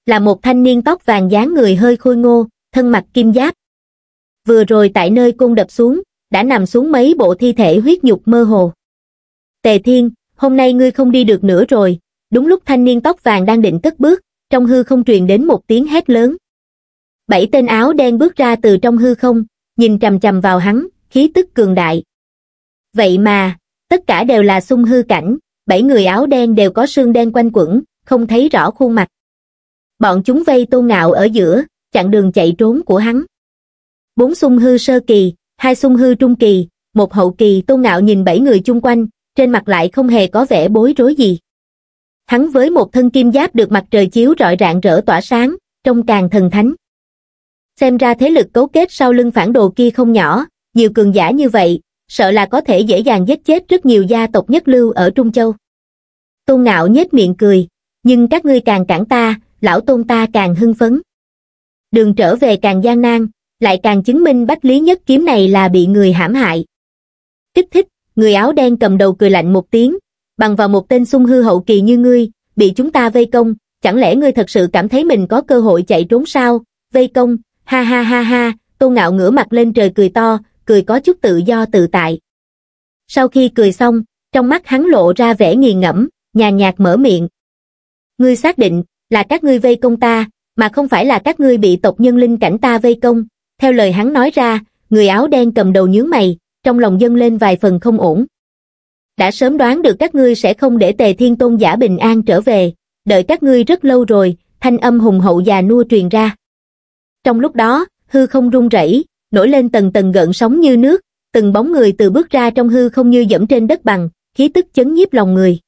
S1: là một thanh niên tóc vàng dáng người hơi khôi ngô thân mặc kim giáp vừa rồi tại nơi cung đập xuống đã nằm xuống mấy bộ thi thể huyết nhục mơ hồ tề thiên hôm nay ngươi không đi được nữa rồi Đúng lúc thanh niên tóc vàng đang định cất bước, trong hư không truyền đến một tiếng hét lớn. Bảy tên áo đen bước ra từ trong hư không, nhìn trầm trầm vào hắn, khí tức cường đại. Vậy mà, tất cả đều là sung hư cảnh, bảy người áo đen đều có sương đen quanh quẩn, không thấy rõ khuôn mặt. Bọn chúng vây tô ngạo ở giữa, chặn đường chạy trốn của hắn. Bốn sung hư sơ kỳ, hai sung hư trung kỳ, một hậu kỳ tô ngạo nhìn bảy người chung quanh, trên mặt lại không hề có vẻ bối rối gì hắn với một thân kim giáp được mặt trời chiếu rọi rạng rỡ tỏa sáng trông càng thần thánh xem ra thế lực cấu kết sau lưng phản đồ kia không nhỏ nhiều cường giả như vậy sợ là có thể dễ dàng giết chết rất nhiều gia tộc nhất lưu ở trung châu tôn ngạo nhếch miệng cười nhưng các ngươi càng cản ta lão tôn ta càng hưng phấn đường trở về càng gian nan lại càng chứng minh bách lý nhất kiếm này là bị người hãm hại kích thích người áo đen cầm đầu cười lạnh một tiếng bằng vào một tên sung hư hậu kỳ như ngươi, bị chúng ta vây công, chẳng lẽ ngươi thật sự cảm thấy mình có cơ hội chạy trốn sao? Vây công, ha ha ha ha, Tô Ngạo ngửa mặt lên trời cười to, cười có chút tự do tự tại. Sau khi cười xong, trong mắt hắn lộ ra vẻ nghiền ngẫm, nhàn nhạt mở miệng. Ngươi xác định là các ngươi vây công ta, mà không phải là các ngươi bị tộc nhân linh cảnh ta vây công. Theo lời hắn nói ra, người áo đen cầm đầu nhướng mày, trong lòng dâng lên vài phần không ổn đã sớm đoán được các ngươi sẽ không để tề thiên tôn giả bình an trở về, đợi các ngươi rất lâu rồi, thanh âm hùng hậu già nua truyền ra. Trong lúc đó, hư không rung rẩy, nổi lên tầng tầng gợn sóng như nước, từng bóng người từ bước ra trong hư không như dẫm trên đất bằng, khí tức chấn nhiếp lòng người.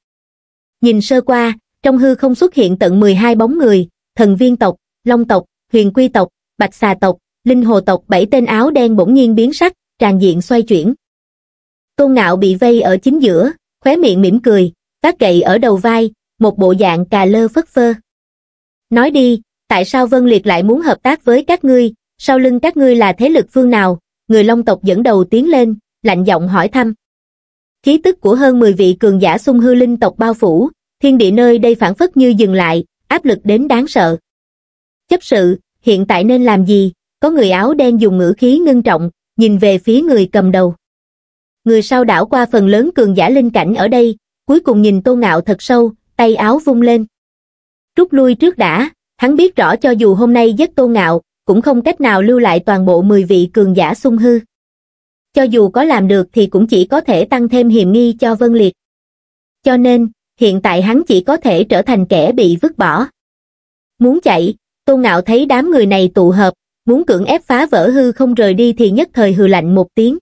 S1: Nhìn sơ qua, trong hư không xuất hiện tận 12 bóng người, thần viên tộc, long tộc, huyền quy tộc, bạch xà tộc, linh hồ tộc bảy tên áo đen bỗng nhiên biến sắc, tràn diện xoay chuyển. Tôn Ngạo bị vây ở chính giữa, khóe miệng mỉm cười, tác gậy ở đầu vai, một bộ dạng cà lơ phất phơ. Nói đi, tại sao Vân Liệt lại muốn hợp tác với các ngươi, sau lưng các ngươi là thế lực phương nào, người Long tộc dẫn đầu tiến lên, lạnh giọng hỏi thăm. Khí tức của hơn 10 vị cường giả xung hư linh tộc bao phủ, thiên địa nơi đây phản phất như dừng lại, áp lực đến đáng sợ. Chấp sự, hiện tại nên làm gì? Có người áo đen dùng ngữ khí ngưng trọng, nhìn về phía người cầm đầu người sau đảo qua phần lớn cường giả linh cảnh ở đây, cuối cùng nhìn Tô Ngạo thật sâu, tay áo vung lên. Rút lui trước đã, hắn biết rõ cho dù hôm nay giết Tô Ngạo, cũng không cách nào lưu lại toàn bộ 10 vị cường giả sung hư. Cho dù có làm được thì cũng chỉ có thể tăng thêm hiểm nghi cho Vân Liệt. Cho nên, hiện tại hắn chỉ có thể trở thành kẻ bị vứt bỏ. Muốn chạy, Tô Ngạo thấy đám người này tụ hợp, muốn cưỡng ép phá vỡ hư không rời đi thì nhất thời hừ lạnh một tiếng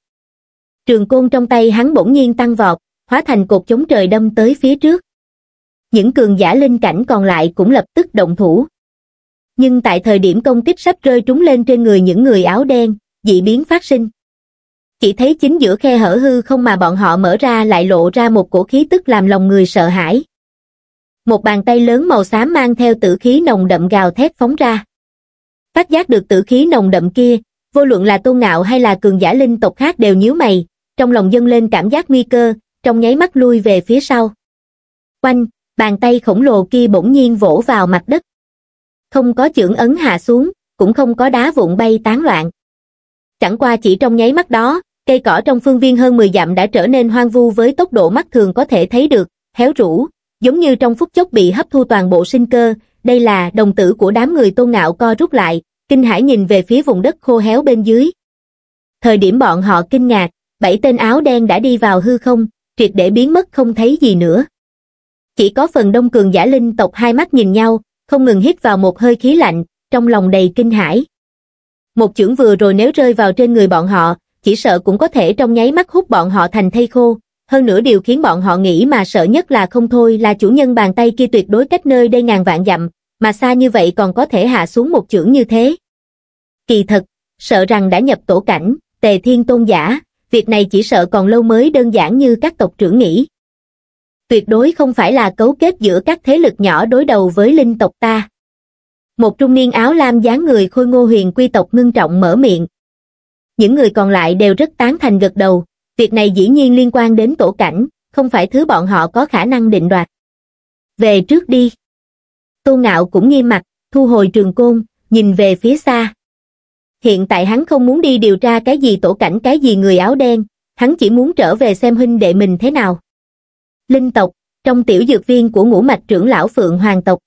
S1: trường côn trong tay hắn bỗng nhiên tăng vọt hóa thành cột chống trời đâm tới phía trước những cường giả linh cảnh còn lại cũng lập tức động thủ nhưng tại thời điểm công kích sắp rơi trúng lên trên người những người áo đen dị biến phát sinh chỉ thấy chính giữa khe hở hư không mà bọn họ mở ra lại lộ ra một cổ khí tức làm lòng người sợ hãi một bàn tay lớn màu xám mang theo tử khí nồng đậm gào thét phóng ra phát giác được tử khí nồng đậm kia vô luận là tôn ngạo hay là cường giả linh tộc khác đều nhíu mày trong lòng dâng lên cảm giác nguy cơ trong nháy mắt lui về phía sau quanh bàn tay khổng lồ kia bỗng nhiên vỗ vào mặt đất không có chưởng ấn hạ xuống cũng không có đá vụn bay tán loạn chẳng qua chỉ trong nháy mắt đó cây cỏ trong phương viên hơn 10 dặm đã trở nên hoang vu với tốc độ mắt thường có thể thấy được héo rũ giống như trong phút chốc bị hấp thu toàn bộ sinh cơ đây là đồng tử của đám người tôn ngạo co rút lại kinh hãi nhìn về phía vùng đất khô héo bên dưới thời điểm bọn họ kinh ngạc bảy tên áo đen đã đi vào hư không, triệt để biến mất không thấy gì nữa. Chỉ có phần đông cường giả linh tộc hai mắt nhìn nhau, không ngừng hít vào một hơi khí lạnh, trong lòng đầy kinh hãi. Một chưởng vừa rồi nếu rơi vào trên người bọn họ, chỉ sợ cũng có thể trong nháy mắt hút bọn họ thành thây khô. Hơn nữa điều khiến bọn họ nghĩ mà sợ nhất là không thôi là chủ nhân bàn tay kia tuyệt đối cách nơi đây ngàn vạn dặm, mà xa như vậy còn có thể hạ xuống một chưởng như thế. Kỳ thật, sợ rằng đã nhập tổ cảnh, tề thiên tôn giả, việc này chỉ sợ còn lâu mới đơn giản như các tộc trưởng nghĩ. Tuyệt đối không phải là cấu kết giữa các thế lực nhỏ đối đầu với linh tộc ta. Một trung niên áo lam dáng người khôi ngô huyền quy tộc ngưng trọng mở miệng. Những người còn lại đều rất tán thành gật đầu, việc này dĩ nhiên liên quan đến tổ cảnh, không phải thứ bọn họ có khả năng định đoạt. Về trước đi. Tô Ngạo cũng nghiêm mặt, thu hồi trường côn, nhìn về phía xa, hiện tại hắn không muốn đi điều tra cái gì tổ cảnh cái gì người áo đen, hắn chỉ muốn trở về xem huynh đệ mình thế nào. Linh tộc, trong tiểu dược viên của ngũ mạch trưởng lão Phượng Hoàng tộc.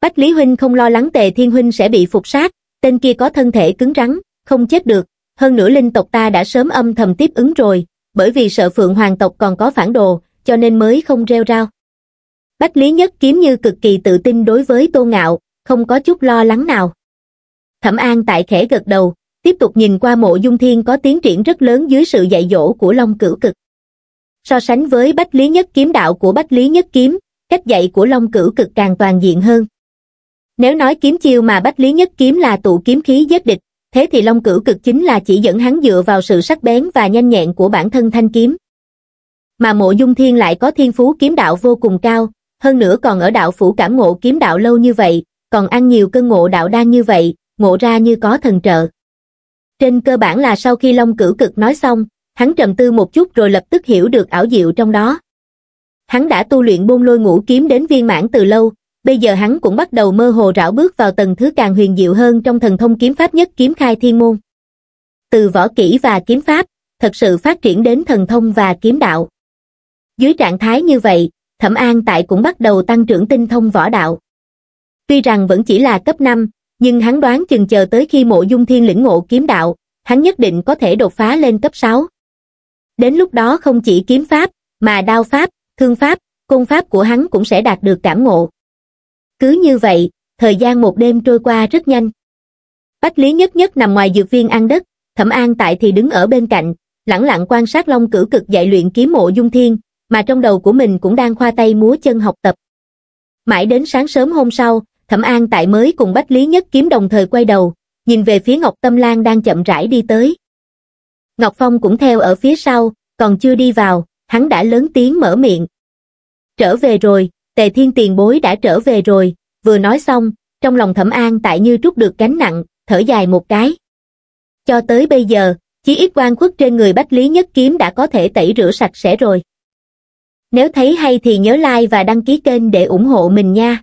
S1: Bách Lý Huynh không lo lắng Tề Thiên Huynh sẽ bị phục sát, tên kia có thân thể cứng rắn, không chết được, hơn nữa linh tộc ta đã sớm âm thầm tiếp ứng rồi, bởi vì sợ Phượng Hoàng tộc còn có phản đồ, cho nên mới không reo rao. Bách Lý Nhất Kiếm Như cực kỳ tự tin đối với Tô Ngạo, không có chút lo lắng nào. Thẩm An tại khẽ gật đầu, tiếp tục nhìn qua mộ dung thiên có tiến triển rất lớn dưới sự dạy dỗ của Long Cửu Cực. So sánh với Bách Lý Nhất Kiếm đạo của Bách Lý Nhất Kiếm, cách dạy của Long Cửu Cực càng toàn diện hơn. Nếu nói kiếm chiêu mà Bách Lý Nhất Kiếm là tụ kiếm khí giết địch, thế thì Long Cửu Cực chính là chỉ dẫn hắn dựa vào sự sắc bén và nhanh nhẹn của bản thân thanh kiếm. Mà mộ dung thiên lại có thiên phú kiếm đạo vô cùng cao, hơn nữa còn ở đạo phủ cảm ngộ kiếm đạo lâu như vậy, còn ăn nhiều cơn ngộ đạo đan như vậy, ngộ ra như có thần trợ. Trên cơ bản là sau khi Long cửu cực nói xong, hắn trầm tư một chút rồi lập tức hiểu được ảo diệu trong đó. Hắn đã tu luyện bôn lôi ngũ kiếm đến viên mãn từ lâu, bây giờ hắn cũng bắt đầu mơ hồ rảo bước vào tầng thứ càng huyền diệu hơn trong thần thông kiếm pháp nhất kiếm khai thiên môn. Từ võ kỹ và kiếm pháp, thật sự phát triển đến thần thông và kiếm đạo. Dưới trạng thái như vậy, Thẩm An Tại cũng bắt đầu tăng trưởng tinh thông võ đạo. Tuy rằng vẫn chỉ là cấp 5, nhưng hắn đoán chừng chờ tới khi mộ dung thiên lĩnh ngộ kiếm đạo, hắn nhất định có thể đột phá lên cấp 6. Đến lúc đó không chỉ kiếm pháp, mà đao pháp, thương pháp, công pháp của hắn cũng sẽ đạt được cảm ngộ. Cứ như vậy, thời gian một đêm trôi qua rất nhanh. Bách Lý Nhất Nhất nằm ngoài dược viên ăn đất, Thẩm An tại thì đứng ở bên cạnh, lẳng lặng quan sát Long cử Cực dạy luyện kiếm mộ dung thiên, mà trong đầu của mình cũng đang khoa tay múa chân học tập. Mãi đến sáng sớm hôm sau, Thẩm An tại mới cùng Bách Lý Nhất Kiếm đồng thời quay đầu, nhìn về phía Ngọc Tâm Lan đang chậm rãi đi tới. Ngọc Phong cũng theo ở phía sau, còn chưa đi vào, hắn đã lớn tiếng mở miệng. Trở về rồi, Tề Thiên Tiền Bối đã trở về rồi, vừa nói xong, trong lòng Thẩm An tại như trút được gánh nặng, thở dài một cái. Cho tới bây giờ, chỉ ít quan khuất trên người Bách Lý Nhất Kiếm đã có thể tẩy rửa sạch sẽ rồi. Nếu thấy hay thì nhớ like và đăng ký kênh để ủng hộ mình nha.